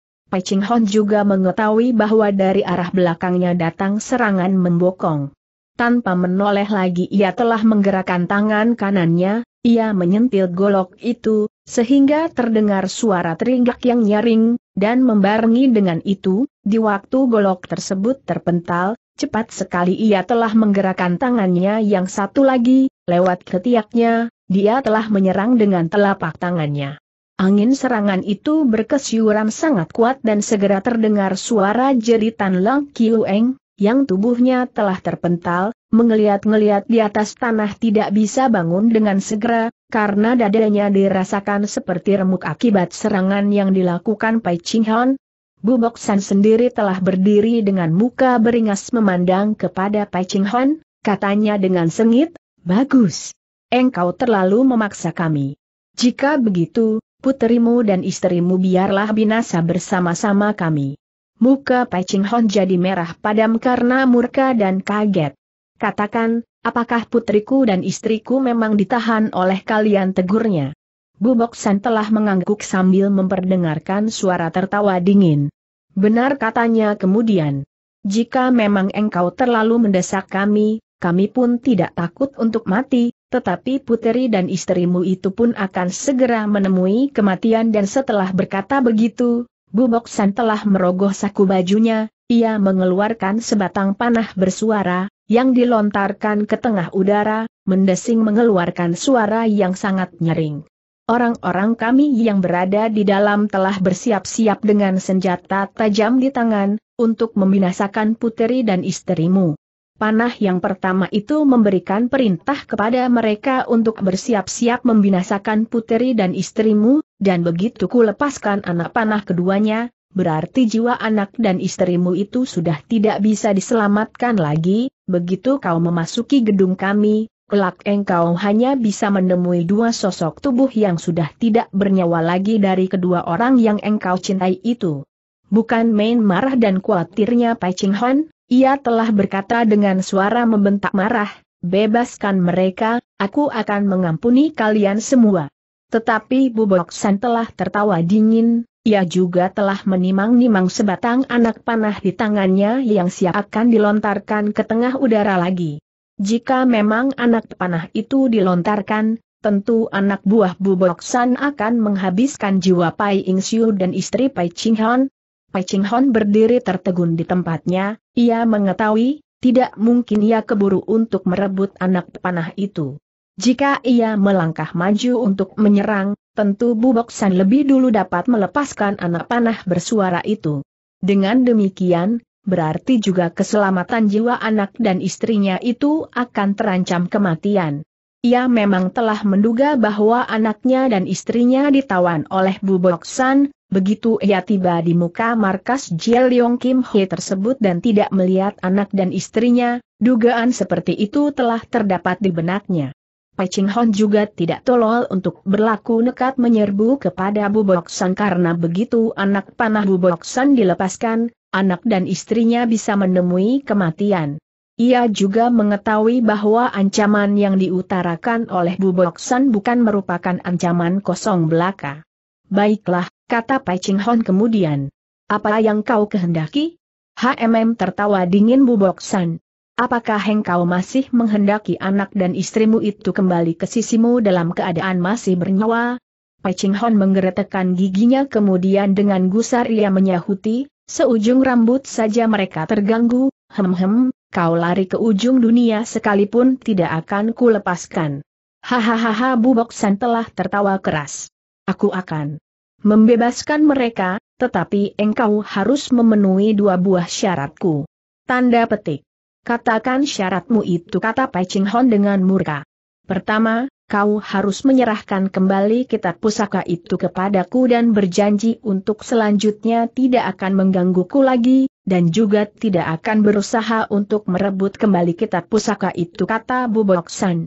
ching Hon juga mengetahui bahwa dari arah belakangnya datang serangan membokong. Tanpa menoleh lagi ia telah menggerakkan tangan kanannya, ia menyentil golok itu, sehingga terdengar suara teringgak yang nyaring, dan membarengi dengan itu, di waktu golok tersebut terpental, cepat sekali ia telah menggerakkan tangannya yang satu lagi, lewat ketiaknya, dia telah menyerang dengan telapak tangannya. Angin serangan itu berkesiuran sangat kuat dan segera terdengar suara jeritan Lang Kiueng, yang tubuhnya telah terpental, mengeliat-ngeliat di atas tanah tidak bisa bangun dengan segera, karena dadanya dirasakan seperti remuk akibat serangan yang dilakukan Pai Ching Hon. Bu San sendiri telah berdiri dengan muka beringas memandang kepada Pai Ching Hon, katanya dengan sengit, Bagus. Engkau terlalu memaksa kami. Jika begitu, Putrimu dan istrimu biarlah binasa bersama-sama kami. Muka Pecing Hon jadi merah padam karena murka dan kaget. Katakan, apakah putriku dan istriku memang ditahan oleh kalian tegurnya? Bubok San telah mengangguk sambil memperdengarkan suara tertawa dingin. Benar katanya kemudian. Jika memang engkau terlalu mendesak kami, kami pun tidak takut untuk mati, tetapi puteri dan istrimu itu pun akan segera menemui kematian dan setelah berkata begitu, Bubok San telah merogoh saku bajunya, ia mengeluarkan sebatang panah bersuara, yang dilontarkan ke tengah udara, mendesing mengeluarkan suara yang sangat nyering. Orang-orang kami yang berada di dalam telah bersiap-siap dengan senjata tajam di tangan, untuk membinasakan puteri dan istrimu. Panah yang pertama itu memberikan perintah kepada mereka untuk bersiap-siap membinasakan puteri dan istrimu, dan begitu ku lepaskan anak panah keduanya, berarti jiwa anak dan istrimu itu sudah tidak bisa diselamatkan lagi, begitu kau memasuki gedung kami, kelak engkau hanya bisa menemui dua sosok tubuh yang sudah tidak bernyawa lagi dari kedua orang yang engkau cintai itu. Bukan main marah dan khawatirnya Pai Ching Hon, ia telah berkata dengan suara membentak marah, bebaskan mereka, aku akan mengampuni kalian semua. Tetapi Bubok San telah tertawa dingin, ia juga telah menimang-nimang sebatang anak panah di tangannya yang siap akan dilontarkan ke tengah udara lagi. Jika memang anak panah itu dilontarkan, tentu anak buah Bubok San akan menghabiskan jiwa Pai Ing Siu dan istri Pai Ching Han, Ching Hon berdiri tertegun di tempatnya, ia mengetahui, tidak mungkin ia keburu untuk merebut anak panah itu. Jika ia melangkah maju untuk menyerang, tentu Bubok San lebih dulu dapat melepaskan anak panah bersuara itu. Dengan demikian, berarti juga keselamatan jiwa anak dan istrinya itu akan terancam kematian. Ia memang telah menduga bahwa anaknya dan istrinya ditawan oleh Bubok San, Begitu ia tiba di muka markas Jel Yong Kim Hee tersebut dan tidak melihat anak dan istrinya, dugaan seperti itu telah terdapat di benaknya. Ching Hon juga tidak tolol untuk berlaku nekat menyerbu kepada Bubok San karena begitu anak panah Bubok San dilepaskan, anak dan istrinya bisa menemui kematian. Ia juga mengetahui bahwa ancaman yang diutarakan oleh Bubok San bukan merupakan ancaman kosong belaka. Baiklah, kata Pai Ching Hon kemudian. Apa yang kau kehendaki? HMM tertawa dingin bubok San. Apakah heng kau masih menghendaki anak dan istrimu itu kembali ke sisimu dalam keadaan masih bernyawa? Pai Ching Hon menggeretekan giginya kemudian dengan gusar ia menyahuti, seujung rambut saja mereka terganggu, hem-hem, kau lari ke ujung dunia sekalipun tidak akan kulepaskan. Hahaha Bubok San telah tertawa keras. Aku akan membebaskan mereka, tetapi engkau harus memenuhi dua buah syaratku. Tanda petik. Katakan syaratmu itu kata Ching Hon dengan murka. Pertama, kau harus menyerahkan kembali kitab pusaka itu kepadaku dan berjanji untuk selanjutnya tidak akan menggangguku lagi, dan juga tidak akan berusaha untuk merebut kembali kitab pusaka itu kata Buboksan.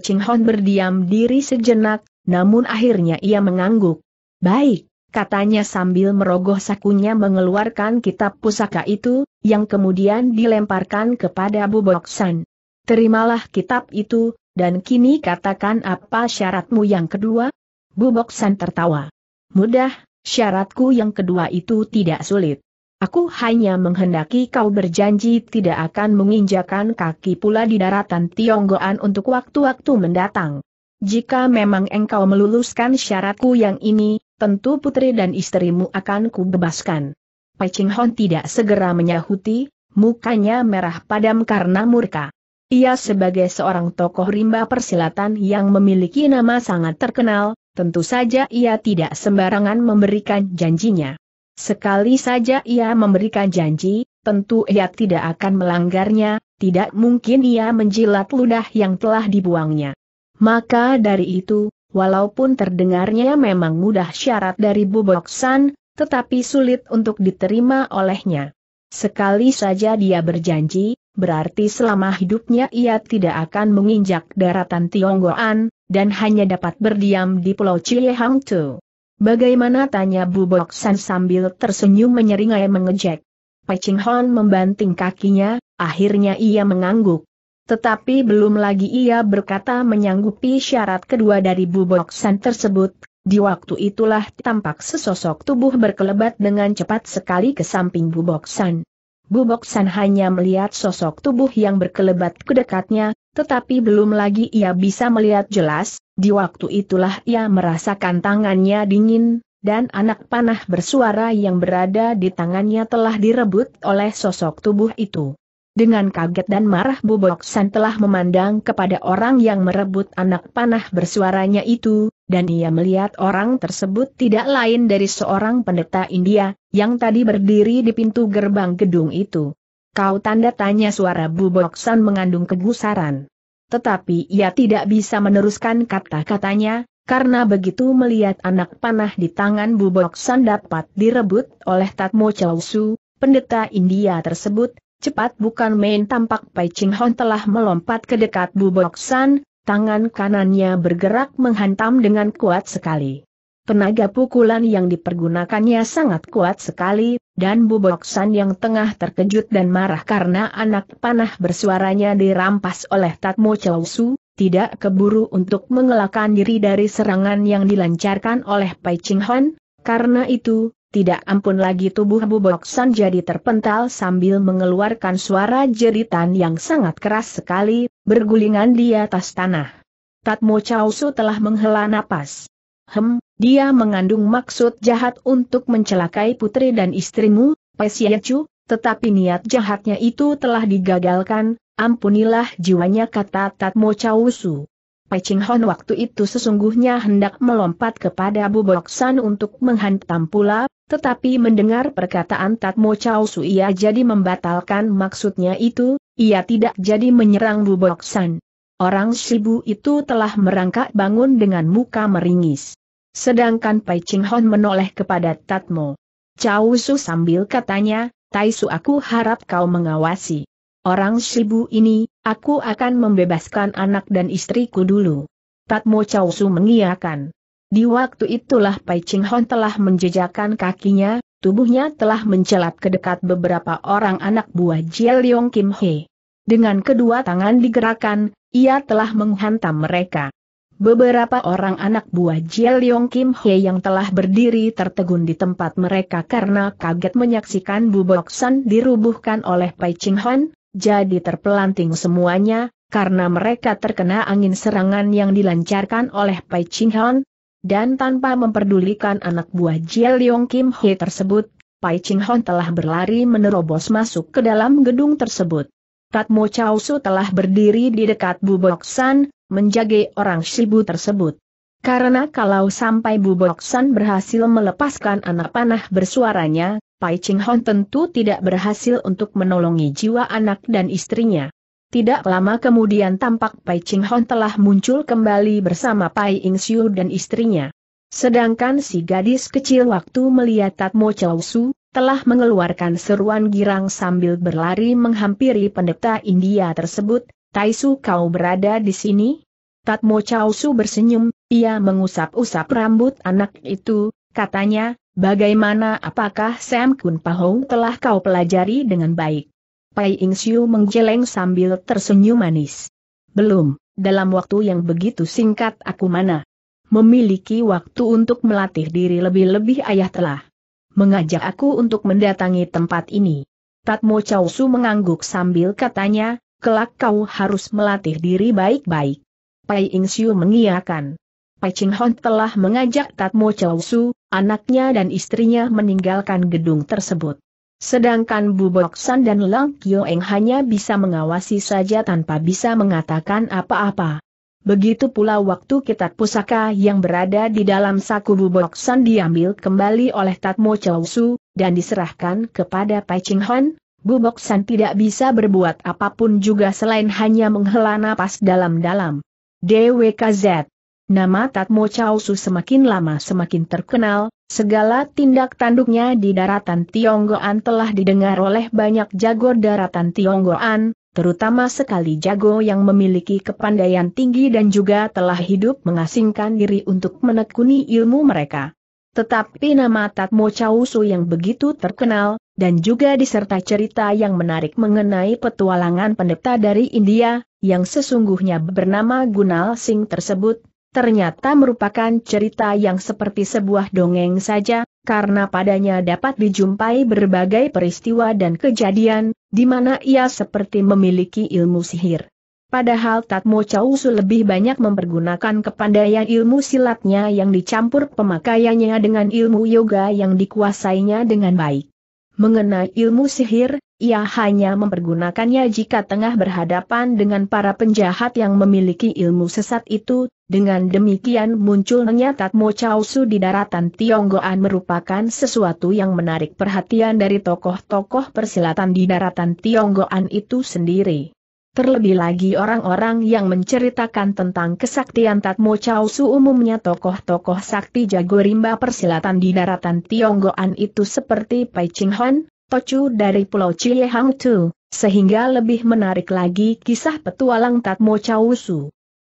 Ching Hon berdiam diri sejenak, namun akhirnya ia mengangguk. Baik, katanya sambil merogoh sakunya mengeluarkan kitab pusaka itu, yang kemudian dilemparkan kepada Bu Boksan. Terimalah kitab itu, dan kini katakan apa syaratmu yang kedua? Bu Boksan tertawa. Mudah, syaratku yang kedua itu tidak sulit. Aku hanya menghendaki kau berjanji tidak akan menginjakan kaki pula di daratan Tionggoan untuk waktu-waktu mendatang. Jika memang engkau meluluskan syaratku yang ini, tentu putri dan istrimu akan kubebaskan. Pai Ching Hon tidak segera menyahuti, mukanya merah padam karena murka. Ia sebagai seorang tokoh rimba persilatan yang memiliki nama sangat terkenal, tentu saja ia tidak sembarangan memberikan janjinya. Sekali saja ia memberikan janji, tentu ia tidak akan melanggarnya, tidak mungkin ia menjilat ludah yang telah dibuangnya. Maka dari itu, walaupun terdengarnya memang mudah syarat dari Buboksan, tetapi sulit untuk diterima olehnya. Sekali saja dia berjanji, berarti selama hidupnya ia tidak akan menginjak daratan Tionggoan, dan hanya dapat berdiam di Pulau Chiehangtu. Bagaimana tanya Bu sambil tersenyum menyeringai mengejek. Pecing Hon membanting kakinya, akhirnya ia mengangguk. Tetapi belum lagi ia berkata menyanggupi syarat kedua dari buboksan tersebut, di waktu itulah tampak sesosok tubuh berkelebat dengan cepat sekali ke samping buboksan. Buboksan hanya melihat sosok tubuh yang berkelebat ke dekatnya, tetapi belum lagi ia bisa melihat jelas, di waktu itulah ia merasakan tangannya dingin, dan anak panah bersuara yang berada di tangannya telah direbut oleh sosok tubuh itu. Dengan kaget dan marah Bobok San telah memandang kepada orang yang merebut anak panah bersuaranya itu, dan ia melihat orang tersebut tidak lain dari seorang pendeta India, yang tadi berdiri di pintu gerbang gedung itu. Kau tanda tanya suara Bobok San mengandung kegusaran. Tetapi ia tidak bisa meneruskan kata-katanya, karena begitu melihat anak panah di tangan Buboksan dapat direbut oleh Tatmo Chausu, pendeta India tersebut, Cepat bukan main tampak Pai Ching Hon telah melompat ke dekat Bu Bok San, tangan kanannya bergerak menghantam dengan kuat sekali. Tenaga pukulan yang dipergunakannya sangat kuat sekali, dan Bu Bok San yang tengah terkejut dan marah karena anak panah bersuaranya dirampas oleh Tatmo Chow Su, tidak keburu untuk mengelakkan diri dari serangan yang dilancarkan oleh Pai Ching Hon, karena itu, tidak ampun lagi tubuh Bu Boksan jadi terpental sambil mengeluarkan suara jeritan yang sangat keras sekali, bergulingan di atas tanah. Tatmo Chausu telah menghela napas. Hem, dia mengandung maksud jahat untuk mencelakai putri dan istrimu, Pesiecu, tetapi niat jahatnya itu telah digagalkan, ampunilah jiwanya kata Tatmo Chausu ching Hon waktu itu sesungguhnya hendak melompat kepada Bok San untuk menghantam pula, tetapi mendengar perkataan Tatmo Chow Su ia jadi membatalkan maksudnya itu, ia tidak jadi menyerang Bok San. Orang Shibu itu telah merangkak bangun dengan muka meringis. Sedangkan Pai Ching Hon menoleh kepada Tatmo. Chow Su sambil katanya, Tai Su aku harap kau mengawasi. Orang Shibu ini, Aku akan membebaskan anak dan istriku dulu. Mo Chow Su mengiyakan. Di waktu itulah Pai Ching Hon telah menjejakkan kakinya, tubuhnya telah mencelat ke dekat beberapa orang anak buah Jie Leong Kim He. Dengan kedua tangan digerakkan, ia telah menghantam mereka. Beberapa orang anak buah Jie Leong Kim He yang telah berdiri tertegun di tempat mereka karena kaget menyaksikan Bu Boksan dirubuhkan oleh Pai Ching Hon, jadi terpelanting semuanya, karena mereka terkena angin serangan yang dilancarkan oleh Pai Ching Hon, dan tanpa memperdulikan anak buah Jiel Leong Kim He tersebut, Pai Ching Hon telah berlari menerobos masuk ke dalam gedung tersebut. Tat Tatmo Chow Su telah berdiri di dekat Bubok San, menjaga orang Shibu tersebut. Karena kalau sampai Bubok San berhasil melepaskan anak panah bersuaranya, Pai Ching Hon tentu tidak berhasil untuk menolongi jiwa anak dan istrinya. Tidak lama kemudian tampak Pai Ching Hon telah muncul kembali bersama Pai Ing Siu dan istrinya. Sedangkan si gadis kecil waktu melihat Tatmo Chow Su, telah mengeluarkan seruan girang sambil berlari menghampiri pendeta India tersebut, Taisu kau berada di sini? Tatmo su bersenyum, ia mengusap-usap rambut anak itu, katanya, Bagaimana apakah Sam Kun Pahong telah kau pelajari dengan baik? Pai Ing Siu menggeleng sambil tersenyum manis. Belum, dalam waktu yang begitu singkat aku mana memiliki waktu untuk melatih diri lebih-lebih ayah telah mengajak aku untuk mendatangi tempat ini. Tatmo Chow Su mengangguk sambil katanya, kelak kau harus melatih diri baik-baik. Pai Ing Siu mengiyakan. Pai Ching Hon telah mengajak Tatmo Chow Su, anaknya dan istrinya meninggalkan gedung tersebut. Sedangkan Bu Boksan dan Lang Kyoeng hanya bisa mengawasi saja tanpa bisa mengatakan apa-apa. Begitu pula waktu kitab pusaka yang berada di dalam saku Bu Boksan diambil kembali oleh Tatmo Chowsu, dan diserahkan kepada Pai Ching Han, Bu Boksan tidak bisa berbuat apapun juga selain hanya menghela napas dalam-dalam. DWKZ Nama Tatmo Chao Su semakin lama semakin terkenal, segala tindak tanduknya di daratan Tionggoan telah didengar oleh banyak jago daratan Tionggoan, terutama sekali jago yang memiliki kepandaian tinggi dan juga telah hidup mengasingkan diri untuk menekuni ilmu mereka. Tetapi nama Tatmo Chao Su yang begitu terkenal, dan juga disertai cerita yang menarik mengenai petualangan pendeta dari India, yang sesungguhnya bernama Gunal Singh tersebut, ternyata merupakan cerita yang seperti sebuah dongeng saja, karena padanya dapat dijumpai berbagai peristiwa dan kejadian, di mana ia seperti memiliki ilmu sihir. Padahal Tatmo Chausu lebih banyak mempergunakan kepandaian ilmu silatnya yang dicampur pemakaiannya dengan ilmu yoga yang dikuasainya dengan baik. Mengenai ilmu sihir, ia hanya mempergunakannya jika tengah berhadapan dengan para penjahat yang memiliki ilmu sesat itu, dengan demikian munculnya Tatmo Chow Su di daratan Tionggoan merupakan sesuatu yang menarik perhatian dari tokoh-tokoh persilatan di daratan Tionggoan itu sendiri. Terlebih lagi orang-orang yang menceritakan tentang kesaktian Tatmo Chow Su umumnya tokoh-tokoh sakti jago rimba persilatan di daratan Tionggoan itu seperti Pai Ching Hon, Tocu dari Pulau Chiehang Tu, sehingga lebih menarik lagi kisah petualang Tatmo Chow Su.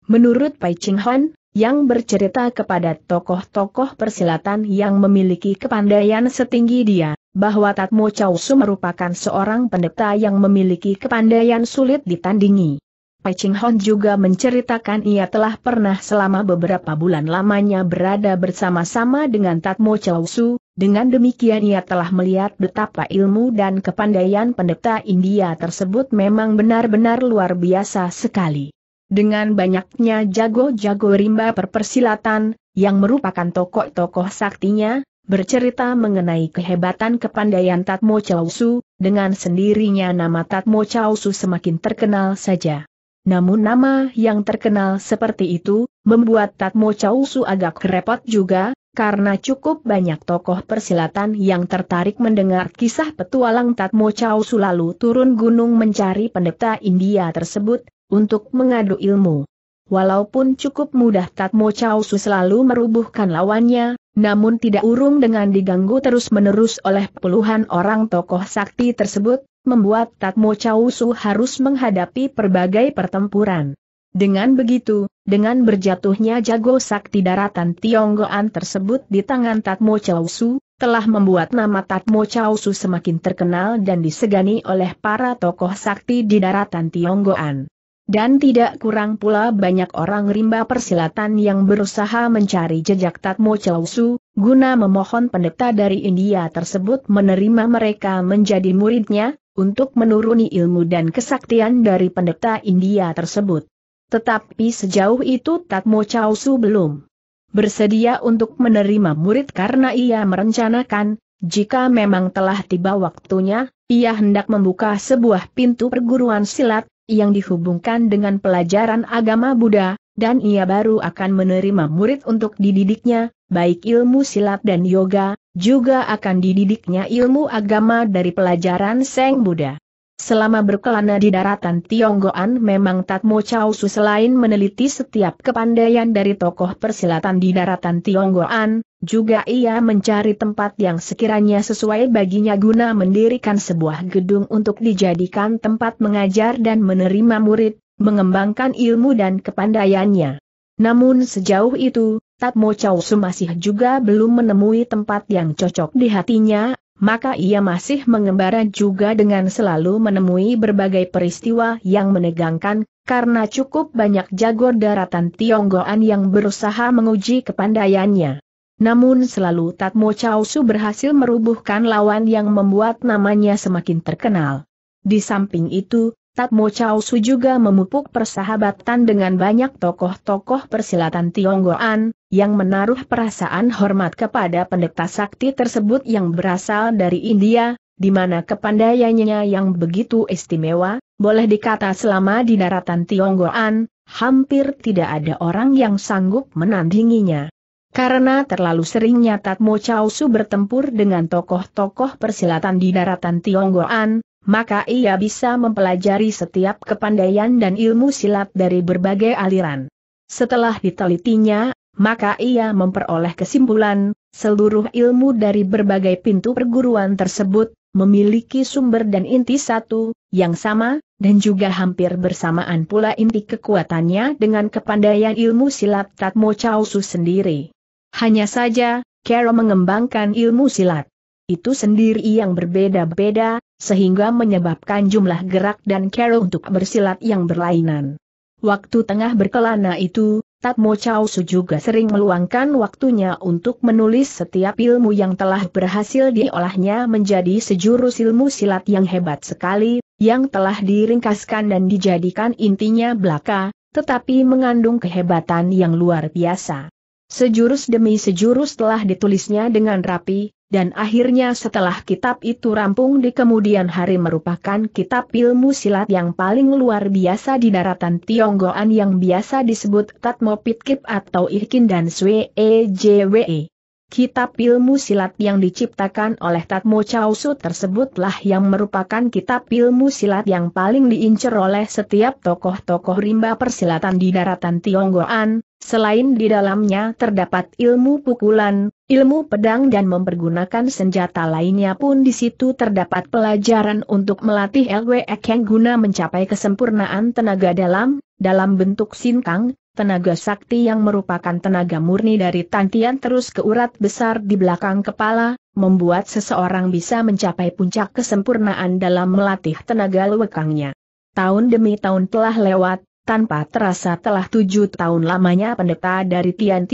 Menurut Pai Ching Hon, yang bercerita kepada tokoh-tokoh persilatan yang memiliki kepandaian setinggi dia, bahwa Tatmo Chow Su merupakan seorang pendeta yang memiliki kepandaian sulit ditandingi. Pai Ching Hon juga menceritakan ia telah pernah selama beberapa bulan lamanya berada bersama-sama dengan Tatmo Chow Su, dengan demikian ia telah melihat betapa ilmu dan kepandaian pendeta India tersebut memang benar-benar luar biasa sekali. Dengan banyaknya jago-jago rimba perpersilatan, yang merupakan tokoh-tokoh saktinya, bercerita mengenai kehebatan kepandaian Tatmo Chausu, dengan sendirinya nama Tatmo Chausu semakin terkenal saja. Namun nama yang terkenal seperti itu, membuat Tatmo Chausu agak repot juga, karena cukup banyak tokoh persilatan yang tertarik mendengar kisah petualang Tatmo Chausu lalu turun gunung mencari pendeta India tersebut, untuk mengadu ilmu. Walaupun cukup mudah Tatmo Su selalu merubuhkan lawannya, namun tidak urung dengan diganggu terus-menerus oleh puluhan orang tokoh sakti tersebut, membuat Tatmo Su harus menghadapi berbagai pertempuran. Dengan begitu, dengan berjatuhnya jago sakti daratan Tionggoan tersebut di tangan Tatmo Su, telah membuat nama Tatmo Su semakin terkenal dan disegani oleh para tokoh sakti di daratan Tionggoan. Dan tidak kurang pula banyak orang rimba persilatan yang berusaha mencari jejak Tatmo Chausu, guna memohon pendeta dari India tersebut menerima mereka menjadi muridnya, untuk menuruni ilmu dan kesaktian dari pendeta India tersebut. Tetapi sejauh itu Tatmo Chausu belum bersedia untuk menerima murid karena ia merencanakan, jika memang telah tiba waktunya, ia hendak membuka sebuah pintu perguruan silat, yang dihubungkan dengan pelajaran agama Buddha, dan ia baru akan menerima murid untuk dididiknya, baik ilmu silat dan yoga, juga akan dididiknya ilmu agama dari pelajaran Seng Buddha. Selama berkelana di daratan Tionggoan memang Tatmo Chao Su selain meneliti setiap kepandaian dari tokoh persilatan di daratan Tionggoan, juga ia mencari tempat yang sekiranya sesuai baginya guna mendirikan sebuah gedung untuk dijadikan tempat mengajar dan menerima murid, mengembangkan ilmu dan kepandaiannya. Namun sejauh itu, Tatmo Chow masih juga belum menemui tempat yang cocok di hatinya, maka ia masih mengembara juga dengan selalu menemui berbagai peristiwa yang menegangkan, karena cukup banyak jago daratan Tionggoan yang berusaha menguji kepandaiannya. Namun selalu Tatmo Su berhasil merubuhkan lawan yang membuat namanya semakin terkenal. Di samping itu, Tatmo Su juga memupuk persahabatan dengan banyak tokoh-tokoh persilatan Tionggoan, yang menaruh perasaan hormat kepada pendeta sakti tersebut yang berasal dari India, di mana kepandaiannya yang begitu istimewa, boleh dikata selama di daratan Tionggoan, hampir tidak ada orang yang sanggup menandinginya. Karena terlalu seringnya Tatmo Chao Su bertempur dengan tokoh-tokoh persilatan di daratan Tionggoan, maka ia bisa mempelajari setiap kepandaian dan ilmu silat dari berbagai aliran. Setelah ditelitinya, maka ia memperoleh kesimpulan, seluruh ilmu dari berbagai pintu perguruan tersebut, memiliki sumber dan inti satu, yang sama, dan juga hampir bersamaan pula inti kekuatannya dengan kepandaian ilmu silat Tatmo Chao Su sendiri. Hanya saja, Kero mengembangkan ilmu silat. Itu sendiri yang berbeda-beda, sehingga menyebabkan jumlah gerak dan Kero untuk bersilat yang berlainan. Waktu tengah berkelana itu, Tatmo Chow Su juga sering meluangkan waktunya untuk menulis setiap ilmu yang telah berhasil diolahnya menjadi sejurus ilmu silat yang hebat sekali, yang telah diringkaskan dan dijadikan intinya belaka, tetapi mengandung kehebatan yang luar biasa. Sejurus demi sejurus telah ditulisnya dengan rapi, dan akhirnya setelah kitab itu rampung di kemudian hari merupakan kitab ilmu silat yang paling luar biasa di daratan Tionggoan yang biasa disebut Tatmo Pitkip atau Ikin dan Swee Jwe. Kitab ilmu silat yang diciptakan oleh Tatmo Chausu tersebutlah yang merupakan kitab ilmu silat yang paling diincar oleh setiap tokoh-tokoh rimba persilatan di daratan Tionggoan, selain di dalamnya terdapat ilmu pukulan, ilmu pedang dan mempergunakan senjata lainnya pun di situ terdapat pelajaran untuk melatih LWE yang guna mencapai kesempurnaan tenaga dalam, dalam bentuk sinkang, tenaga sakti yang merupakan tenaga murni dari tantian terus ke urat besar di belakang kepala, membuat seseorang bisa mencapai puncak kesempurnaan dalam melatih tenaga lewekangnya. Tahun demi tahun telah lewat, tanpa terasa telah tujuh tahun lamanya pendeta dari Tian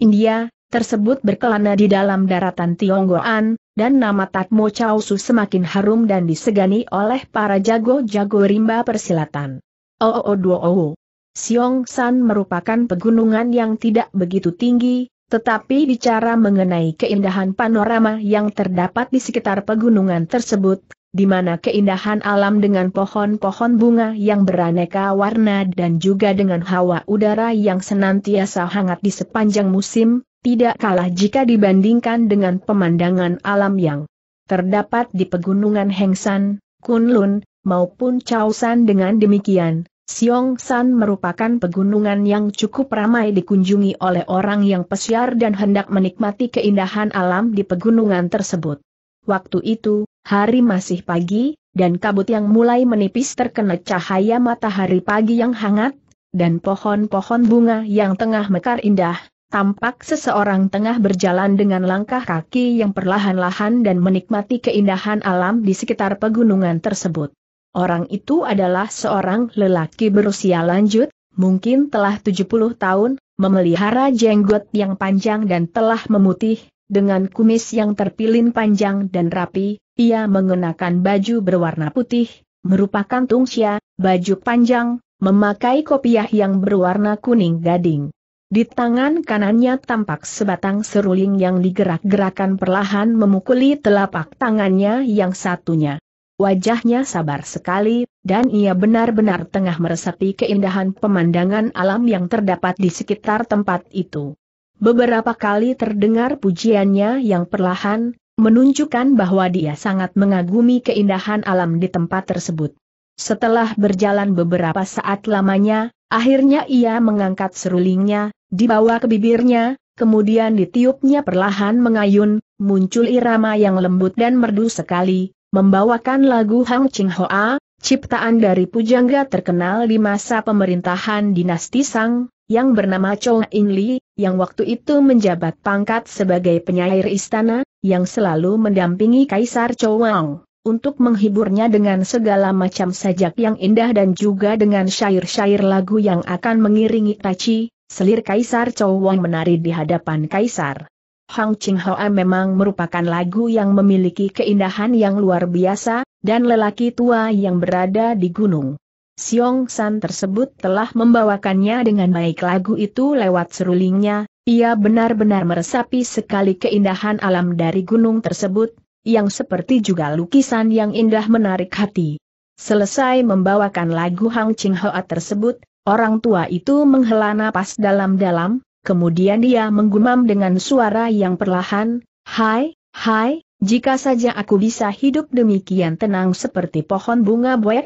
India, tersebut berkelana di dalam daratan Tionggoan, dan nama Tatmo Chausu semakin harum dan disegani oleh para jago-jago rimba persilatan. Oo oh, oh, oh, dua oh. Siong San merupakan pegunungan yang tidak begitu tinggi, tetapi bicara mengenai keindahan panorama yang terdapat di sekitar pegunungan tersebut, di mana keindahan alam dengan pohon-pohon bunga yang beraneka warna dan juga dengan hawa udara yang senantiasa hangat di sepanjang musim, tidak kalah jika dibandingkan dengan pemandangan alam yang terdapat di pegunungan Hengsan, Kunlun, maupun San dengan demikian, Siong San merupakan pegunungan yang cukup ramai dikunjungi oleh orang yang pesiar dan hendak menikmati keindahan alam di pegunungan tersebut. Waktu itu, hari masih pagi, dan kabut yang mulai menipis terkena cahaya matahari pagi yang hangat, dan pohon-pohon bunga yang tengah mekar indah, tampak seseorang tengah berjalan dengan langkah kaki yang perlahan-lahan dan menikmati keindahan alam di sekitar pegunungan tersebut. Orang itu adalah seorang lelaki berusia lanjut, mungkin telah 70 tahun, memelihara jenggot yang panjang dan telah memutih, dengan kumis yang terpilin panjang dan rapi, ia mengenakan baju berwarna putih, merupakan tungsia, baju panjang, memakai kopiah yang berwarna kuning gading. Di tangan kanannya tampak sebatang seruling yang digerak-gerakan perlahan memukuli telapak tangannya yang satunya. Wajahnya sabar sekali, dan ia benar-benar tengah meresapi keindahan pemandangan alam yang terdapat di sekitar tempat itu. Beberapa kali terdengar pujiannya yang perlahan, menunjukkan bahwa dia sangat mengagumi keindahan alam di tempat tersebut. Setelah berjalan beberapa saat lamanya, akhirnya ia mengangkat serulingnya, dibawa ke bibirnya, kemudian ditiupnya perlahan mengayun, muncul irama yang lembut dan merdu sekali, membawakan lagu Hang Ching Hoa, ciptaan dari pujangga terkenal di masa pemerintahan dinasti Sang, yang bernama Chong In Li, yang waktu itu menjabat pangkat sebagai penyair istana, yang selalu mendampingi Kaisar Chou Wang, untuk menghiburnya dengan segala macam sajak yang indah dan juga dengan syair-syair lagu yang akan mengiringi taci, selir Kaisar Chou Wang menari di hadapan Kaisar. Hang Ching Hoa memang merupakan lagu yang memiliki keindahan yang luar biasa, dan lelaki tua yang berada di gunung. Siong San tersebut telah membawakannya dengan baik lagu itu lewat serulingnya, ia benar-benar meresapi sekali keindahan alam dari gunung tersebut, yang seperti juga lukisan yang indah menarik hati. Selesai membawakan lagu Hang Ching Hoa tersebut, orang tua itu menghela napas dalam-dalam, Kemudian dia menggumam dengan suara yang perlahan, Hai, hai, jika saja aku bisa hidup demikian tenang seperti pohon bunga boe,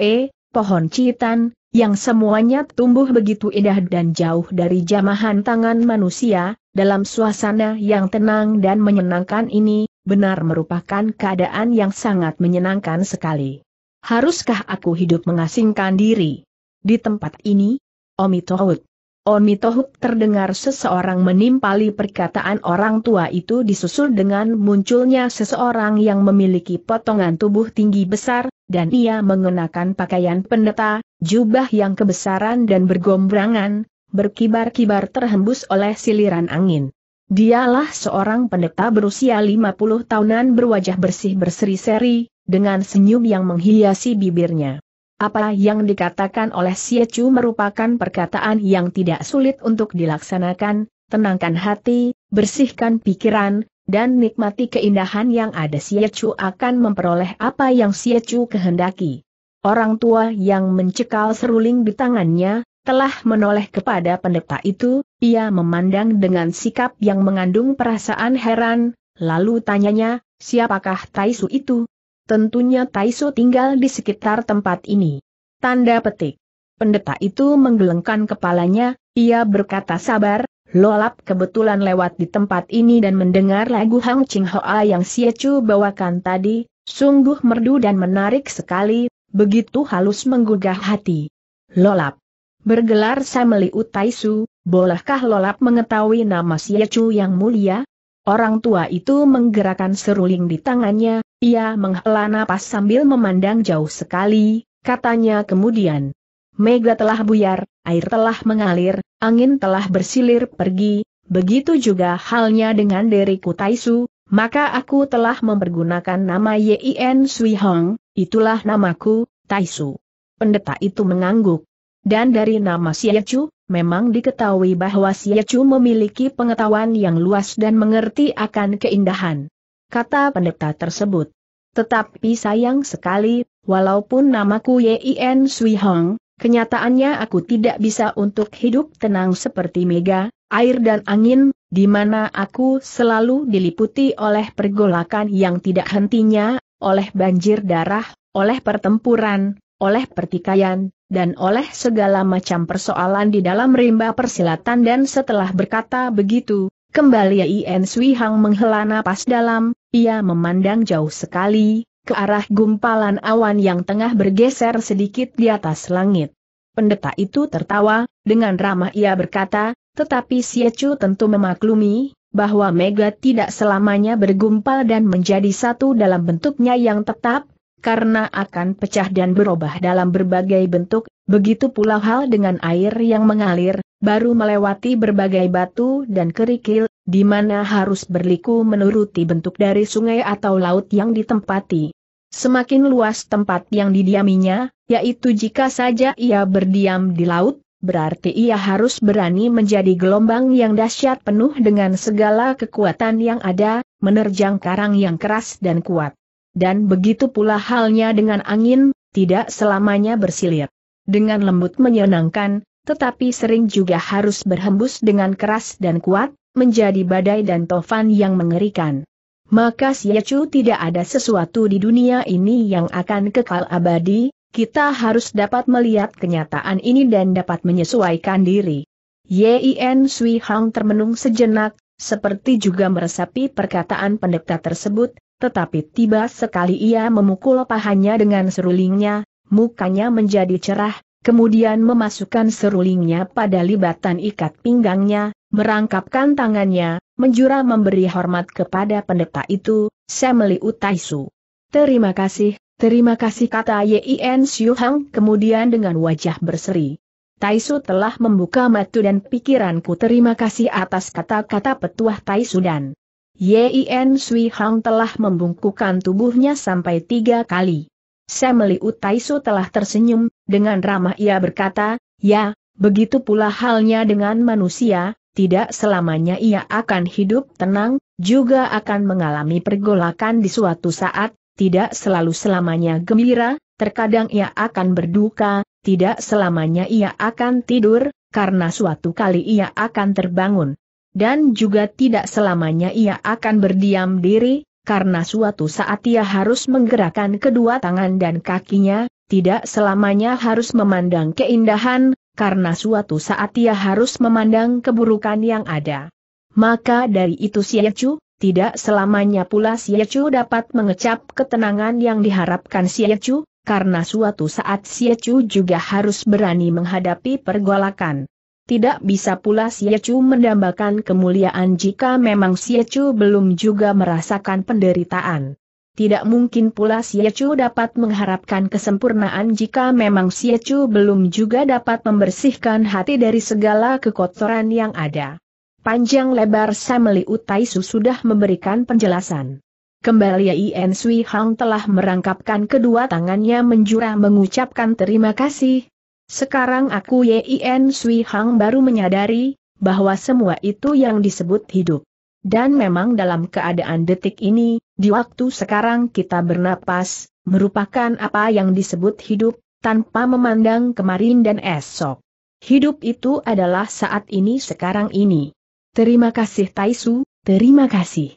pohon citan, yang semuanya tumbuh begitu indah dan jauh dari jamahan tangan manusia, dalam suasana yang tenang dan menyenangkan ini, benar merupakan keadaan yang sangat menyenangkan sekali. Haruskah aku hidup mengasingkan diri? Di tempat ini? Omitohut. Oni Tohuk terdengar seseorang menimpali perkataan orang tua itu disusul dengan munculnya seseorang yang memiliki potongan tubuh tinggi besar, dan ia mengenakan pakaian pendeta, jubah yang kebesaran dan bergombrangan, berkibar-kibar terhembus oleh siliran angin. Dialah seorang pendeta berusia 50 tahunan berwajah bersih berseri-seri, dengan senyum yang menghiasi bibirnya. Apa yang dikatakan oleh Chu merupakan perkataan yang tidak sulit untuk dilaksanakan, tenangkan hati, bersihkan pikiran, dan nikmati keindahan yang ada Chu akan memperoleh apa yang Chu kehendaki. Orang tua yang mencekal seruling di tangannya, telah menoleh kepada pendeta itu, ia memandang dengan sikap yang mengandung perasaan heran, lalu tanyanya, siapakah Taisu itu? Tentunya Taiso tinggal di sekitar tempat ini. Tanda petik. Pendeta itu menggelengkan kepalanya, ia berkata sabar, Lolap kebetulan lewat di tempat ini dan mendengar lagu Hang Ching Hoa yang Siechu bawakan tadi, sungguh merdu dan menarik sekali, begitu halus menggugah hati. Lolap. Bergelar Sameli Utaisu, bolehkah Lolap mengetahui nama Siechu yang mulia? Orang tua itu menggerakkan seruling di tangannya, ia menghela napas sambil memandang jauh sekali, katanya kemudian. Mega telah buyar, air telah mengalir, angin telah bersilir pergi, begitu juga halnya dengan diriku Taisu, maka aku telah mempergunakan nama Yin Sui Hong, itulah namaku, Taisu. Pendeta itu mengangguk. Dan dari nama Siachu, memang diketahui bahwa Siachu memiliki pengetahuan yang luas dan mengerti akan keindahan kata pendeta tersebut. Tetapi sayang sekali, walaupun namaku Yin Sui Hong, kenyataannya aku tidak bisa untuk hidup tenang seperti Mega, air dan angin, di mana aku selalu diliputi oleh pergolakan yang tidak hentinya, oleh banjir darah, oleh pertempuran, oleh pertikaian, dan oleh segala macam persoalan di dalam rimba persilatan dan setelah berkata begitu, kembali Yin Sui Hong menghela napas dalam, ia memandang jauh sekali, ke arah gumpalan awan yang tengah bergeser sedikit di atas langit. Pendeta itu tertawa, dengan ramah ia berkata, tetapi Siecu tentu memaklumi, bahwa Mega tidak selamanya bergumpal dan menjadi satu dalam bentuknya yang tetap, karena akan pecah dan berubah dalam berbagai bentuk, begitu pula hal dengan air yang mengalir, baru melewati berbagai batu dan kerikil, di mana harus berliku menuruti bentuk dari sungai atau laut yang ditempati. Semakin luas tempat yang didiaminya, yaitu jika saja ia berdiam di laut, berarti ia harus berani menjadi gelombang yang dahsyat penuh dengan segala kekuatan yang ada, menerjang karang yang keras dan kuat. Dan begitu pula halnya dengan angin, tidak selamanya bersilir. Dengan lembut menyenangkan, tetapi sering juga harus berhembus dengan keras dan kuat, menjadi badai dan tofan yang mengerikan. Maka Siacu tidak ada sesuatu di dunia ini yang akan kekal abadi, kita harus dapat melihat kenyataan ini dan dapat menyesuaikan diri. Yin Sui Hang termenung sejenak, seperti juga meresapi perkataan pendeta tersebut, tetapi tiba sekali ia memukul pahanya dengan serulingnya, mukanya menjadi cerah, kemudian memasukkan serulingnya pada libatan ikat pinggangnya, merangkapkan tangannya, menjura memberi hormat kepada pendeta itu, Semeli Utaisu. Terima kasih, terima kasih kata Yin Hang kemudian dengan wajah berseri. Taisu telah membuka matu dan pikiranku terima kasih atas kata-kata petuah Taisu dan Yin Hang telah membungkukan tubuhnya sampai tiga kali. Semeli Utaisu telah tersenyum, dengan ramah ia berkata, ya, begitu pula halnya dengan manusia, tidak selamanya ia akan hidup tenang, juga akan mengalami pergolakan di suatu saat, tidak selalu selamanya gembira, terkadang ia akan berduka, tidak selamanya ia akan tidur, karena suatu kali ia akan terbangun. Dan juga tidak selamanya ia akan berdiam diri, karena suatu saat ia harus menggerakkan kedua tangan dan kakinya, tidak selamanya harus memandang keindahan, karena suatu saat ia harus memandang keburukan yang ada. Maka dari itu Siecu, tidak selamanya pula Siecu dapat mengecap ketenangan yang diharapkan Siecu, karena suatu saat Siecu juga harus berani menghadapi pergolakan. Tidak bisa pula Siecu mendambakan kemuliaan jika memang Siecu belum juga merasakan penderitaan. Tidak mungkin pula Siecu dapat mengharapkan kesempurnaan jika memang Siecu belum juga dapat membersihkan hati dari segala kekotoran yang ada. Panjang lebar Sameli Utaisu sudah memberikan penjelasan. Kembali Ien Sui Hang telah merangkapkan kedua tangannya menjura mengucapkan terima kasih. Sekarang aku Yen Sui Hang baru menyadari, bahwa semua itu yang disebut hidup. Dan memang dalam keadaan detik ini, di waktu sekarang kita bernapas, merupakan apa yang disebut hidup, tanpa memandang kemarin dan esok. Hidup itu adalah saat ini sekarang ini. Terima kasih Taisu, terima kasih.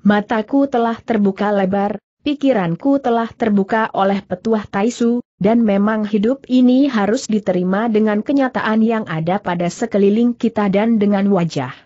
Mataku telah terbuka lebar, pikiranku telah terbuka oleh petuah Taisu, dan memang hidup ini harus diterima dengan kenyataan yang ada pada sekeliling kita dan dengan wajah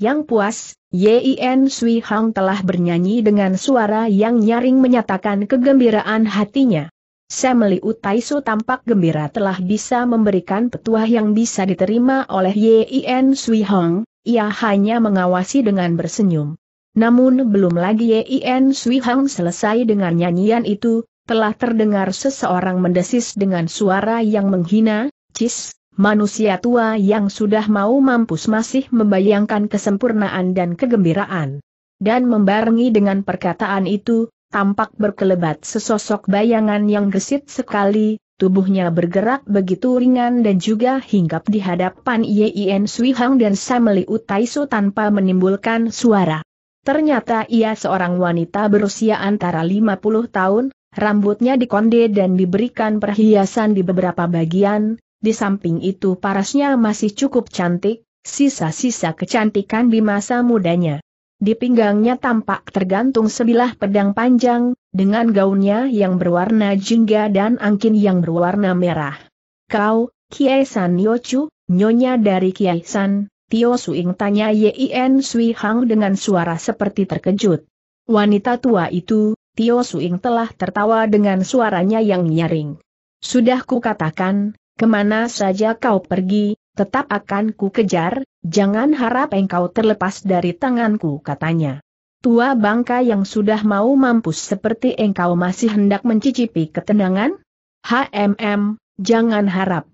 yang puas, Yin Sui Hang telah bernyanyi dengan suara yang nyaring menyatakan kegembiraan hatinya. Semeli Utaisu tampak gembira telah bisa memberikan petuah yang bisa diterima oleh Yin Sui Hang, ia hanya mengawasi dengan bersenyum. Namun belum lagi Yin Sui Hang selesai dengan nyanyian itu, telah terdengar seseorang mendesis dengan suara yang menghina, Cis, manusia tua yang sudah mau mampus masih membayangkan kesempurnaan dan kegembiraan. Dan membarengi dengan perkataan itu, tampak berkelebat sesosok bayangan yang gesit sekali, tubuhnya bergerak begitu ringan dan juga hinggap di hadapan Yien Sui Hang dan Sameli Utaiso tanpa menimbulkan suara. Ternyata ia seorang wanita berusia antara 50 tahun, rambutnya dikonde dan diberikan perhiasan di beberapa bagian, di samping itu parasnya masih cukup cantik, sisa-sisa kecantikan di masa mudanya. Di pinggangnya tampak tergantung sebilah pedang panjang, dengan gaunnya yang berwarna jingga dan angkin yang berwarna merah. Kau, Kiai San Yochu, nyonya dari Kiai San, Tio Suing tanya Yien Sui Hang dengan suara seperti terkejut. Wanita tua itu, Tio Suing telah tertawa dengan suaranya yang nyaring. Sudah kukatakan, Kemana saja kau pergi, tetap akan ku kejar, jangan harap engkau terlepas dari tanganku katanya. Tua bangka yang sudah mau mampus seperti engkau masih hendak mencicipi ketenangan? HMM, jangan harap.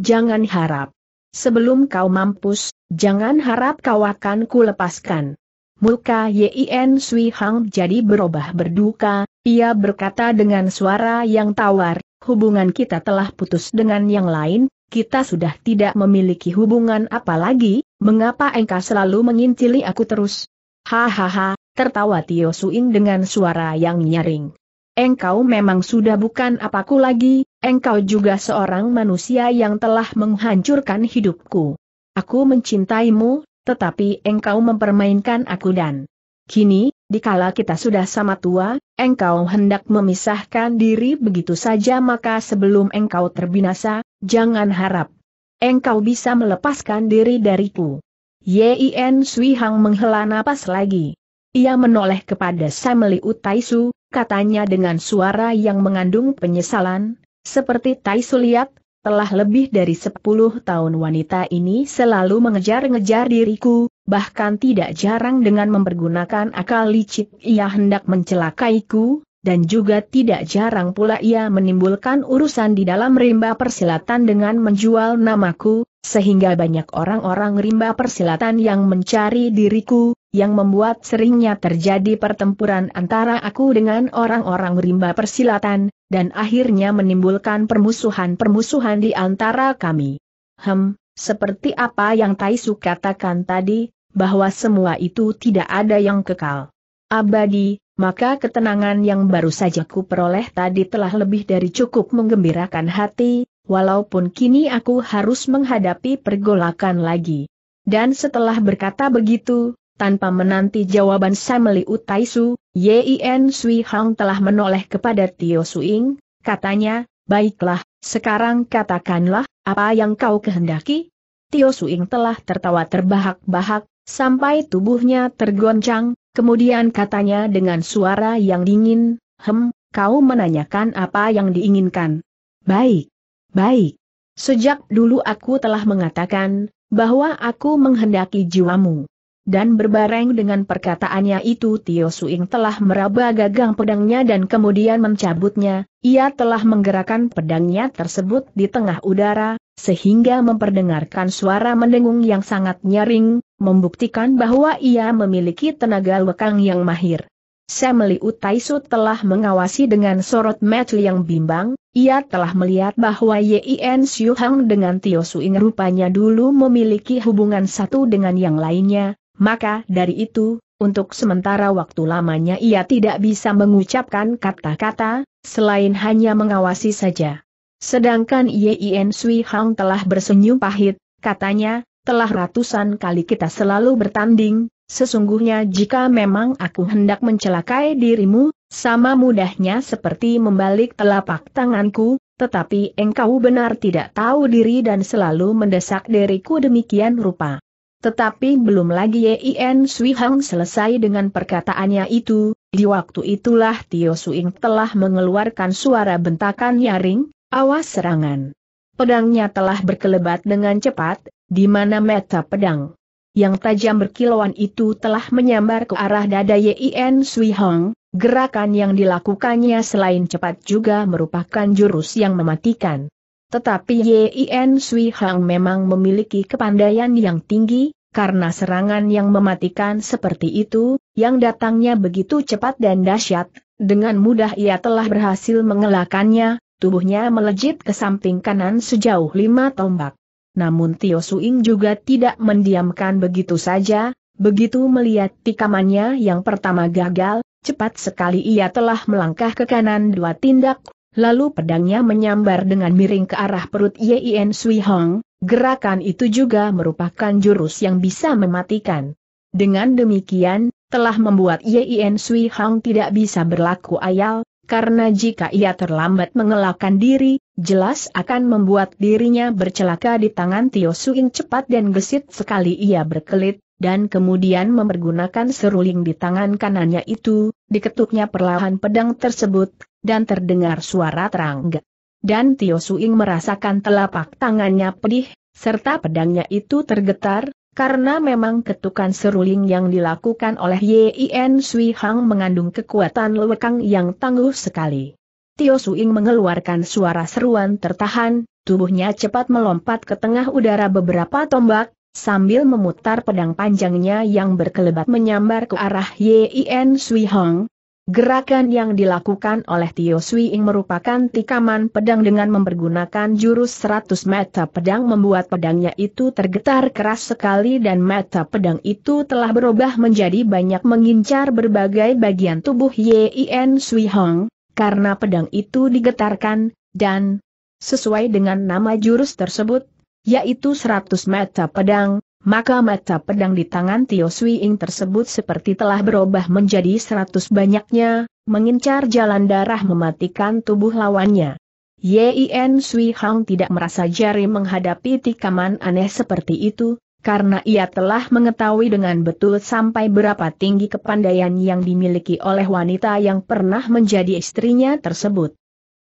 Jangan harap. Sebelum kau mampus, jangan harap kau akan ku lepaskan. Muka Yin Sui Hang jadi berubah berduka, ia berkata dengan suara yang tawar, hubungan kita telah putus dengan yang lain, kita sudah tidak memiliki hubungan apa lagi, mengapa engkau selalu mengincili aku terus? Hahaha, tertawa Tio Suing dengan suara yang nyaring. Engkau memang sudah bukan apaku lagi, engkau juga seorang manusia yang telah menghancurkan hidupku. Aku mencintaimu, tetapi engkau mempermainkan aku dan Kini, dikala kita sudah sama tua, engkau hendak memisahkan diri begitu saja maka sebelum engkau terbinasa, jangan harap. Engkau bisa melepaskan diri dariku. Yin Sui Hang menghela napas lagi. Ia menoleh kepada Samli Utaisu, katanya dengan suara yang mengandung penyesalan, seperti Taisu lihat, telah lebih dari sepuluh tahun wanita ini selalu mengejar-ngejar diriku, bahkan tidak jarang dengan mempergunakan akal licik ia hendak mencelakaiku, dan juga tidak jarang pula ia menimbulkan urusan di dalam rimba persilatan dengan menjual namaku, sehingga banyak orang-orang rimba persilatan yang mencari diriku, yang membuat seringnya terjadi pertempuran antara aku dengan orang-orang rimba persilatan, dan akhirnya menimbulkan permusuhan-permusuhan di antara kami. Hem, seperti apa yang Taisu katakan tadi, bahwa semua itu tidak ada yang kekal. Abadi, maka ketenangan yang baru saja kuperoleh tadi telah lebih dari cukup menggembirakan hati, walaupun kini aku harus menghadapi pergolakan lagi. Dan setelah berkata begitu, tanpa menanti jawaban Samli Utaisu, Yin Sui Hang telah menoleh kepada Tio Suing, katanya, baiklah, sekarang katakanlah, apa yang kau kehendaki? Tio Suing telah tertawa terbahak-bahak, sampai tubuhnya tergoncang, kemudian katanya dengan suara yang dingin, Hem, kau menanyakan apa yang diinginkan. Baik, baik. Sejak dulu aku telah mengatakan, bahwa aku menghendaki jiwamu. Dan berbareng dengan perkataannya itu Tio Suing telah meraba gagang pedangnya dan kemudian mencabutnya, ia telah menggerakkan pedangnya tersebut di tengah udara, sehingga memperdengarkan suara mendengung yang sangat nyaring, membuktikan bahwa ia memiliki tenaga lekang yang mahir. Semeli Utaisu telah mengawasi dengan sorot mata yang bimbang, ia telah melihat bahwa Yin Xiu Hang dengan Tio Suing rupanya dulu memiliki hubungan satu dengan yang lainnya, maka dari itu, untuk sementara waktu lamanya ia tidak bisa mengucapkan kata-kata, selain hanya mengawasi saja. Sedangkan Yin Xiu Hang telah bersenyum pahit, katanya, telah ratusan kali kita selalu bertanding, sesungguhnya jika memang aku hendak mencelakai dirimu, sama mudahnya seperti membalik telapak tanganku, tetapi engkau benar tidak tahu diri dan selalu mendesak diriku demikian rupa. Tetapi belum lagi Yin Sui Hang selesai dengan perkataannya itu, di waktu itulah Tio Suing telah mengeluarkan suara bentakan nyaring, awas serangan. Pedangnya telah berkelebat dengan cepat, di mana meta pedang yang tajam berkilauan itu telah menyambar ke arah dada Yin Sui Hong, gerakan yang dilakukannya selain cepat juga merupakan jurus yang mematikan. Tetapi Yin Sui Hong memang memiliki kepandaian yang tinggi, karena serangan yang mematikan seperti itu, yang datangnya begitu cepat dan dahsyat, dengan mudah ia telah berhasil mengelakannya, tubuhnya melejit ke samping kanan sejauh lima tombak. Namun Tio Suing juga tidak mendiamkan begitu saja, begitu melihat tikamannya yang pertama gagal, cepat sekali ia telah melangkah ke kanan dua tindak, lalu pedangnya menyambar dengan miring ke arah perut Yien Sui Hong, gerakan itu juga merupakan jurus yang bisa mematikan. Dengan demikian, telah membuat Yien Sui Hong tidak bisa berlaku ayal, karena jika ia terlambat mengelakkan diri, jelas akan membuat dirinya bercelaka di tangan Tio Suing cepat dan gesit sekali ia berkelit, dan kemudian mempergunakan seruling di tangan kanannya itu, diketuknya perlahan pedang tersebut, dan terdengar suara terang. Dan Tio Suing merasakan telapak tangannya pedih, serta pedangnya itu tergetar, karena memang ketukan seruling yang dilakukan oleh Yin Sui Hang mengandung kekuatan lewekang yang tangguh sekali. Tio Suing mengeluarkan suara seruan tertahan, tubuhnya cepat melompat ke tengah udara beberapa tombak, sambil memutar pedang panjangnya yang berkelebat menyambar ke arah Yin Sui Hang, Gerakan yang dilakukan oleh Tio Sui Ing merupakan tikaman pedang dengan mempergunakan jurus 100 meter pedang membuat pedangnya itu tergetar keras sekali dan meta pedang itu telah berubah menjadi banyak mengincar berbagai bagian tubuh Yin Sui Hong, karena pedang itu digetarkan, dan sesuai dengan nama jurus tersebut, yaitu 100 meter pedang, maka mata pedang di tangan Tio Sui Ing tersebut seperti telah berubah menjadi seratus banyaknya, mengincar jalan darah mematikan tubuh lawannya. Yin Sui Hang tidak merasa jari menghadapi tikaman aneh seperti itu, karena ia telah mengetahui dengan betul sampai berapa tinggi kepandaian yang dimiliki oleh wanita yang pernah menjadi istrinya tersebut.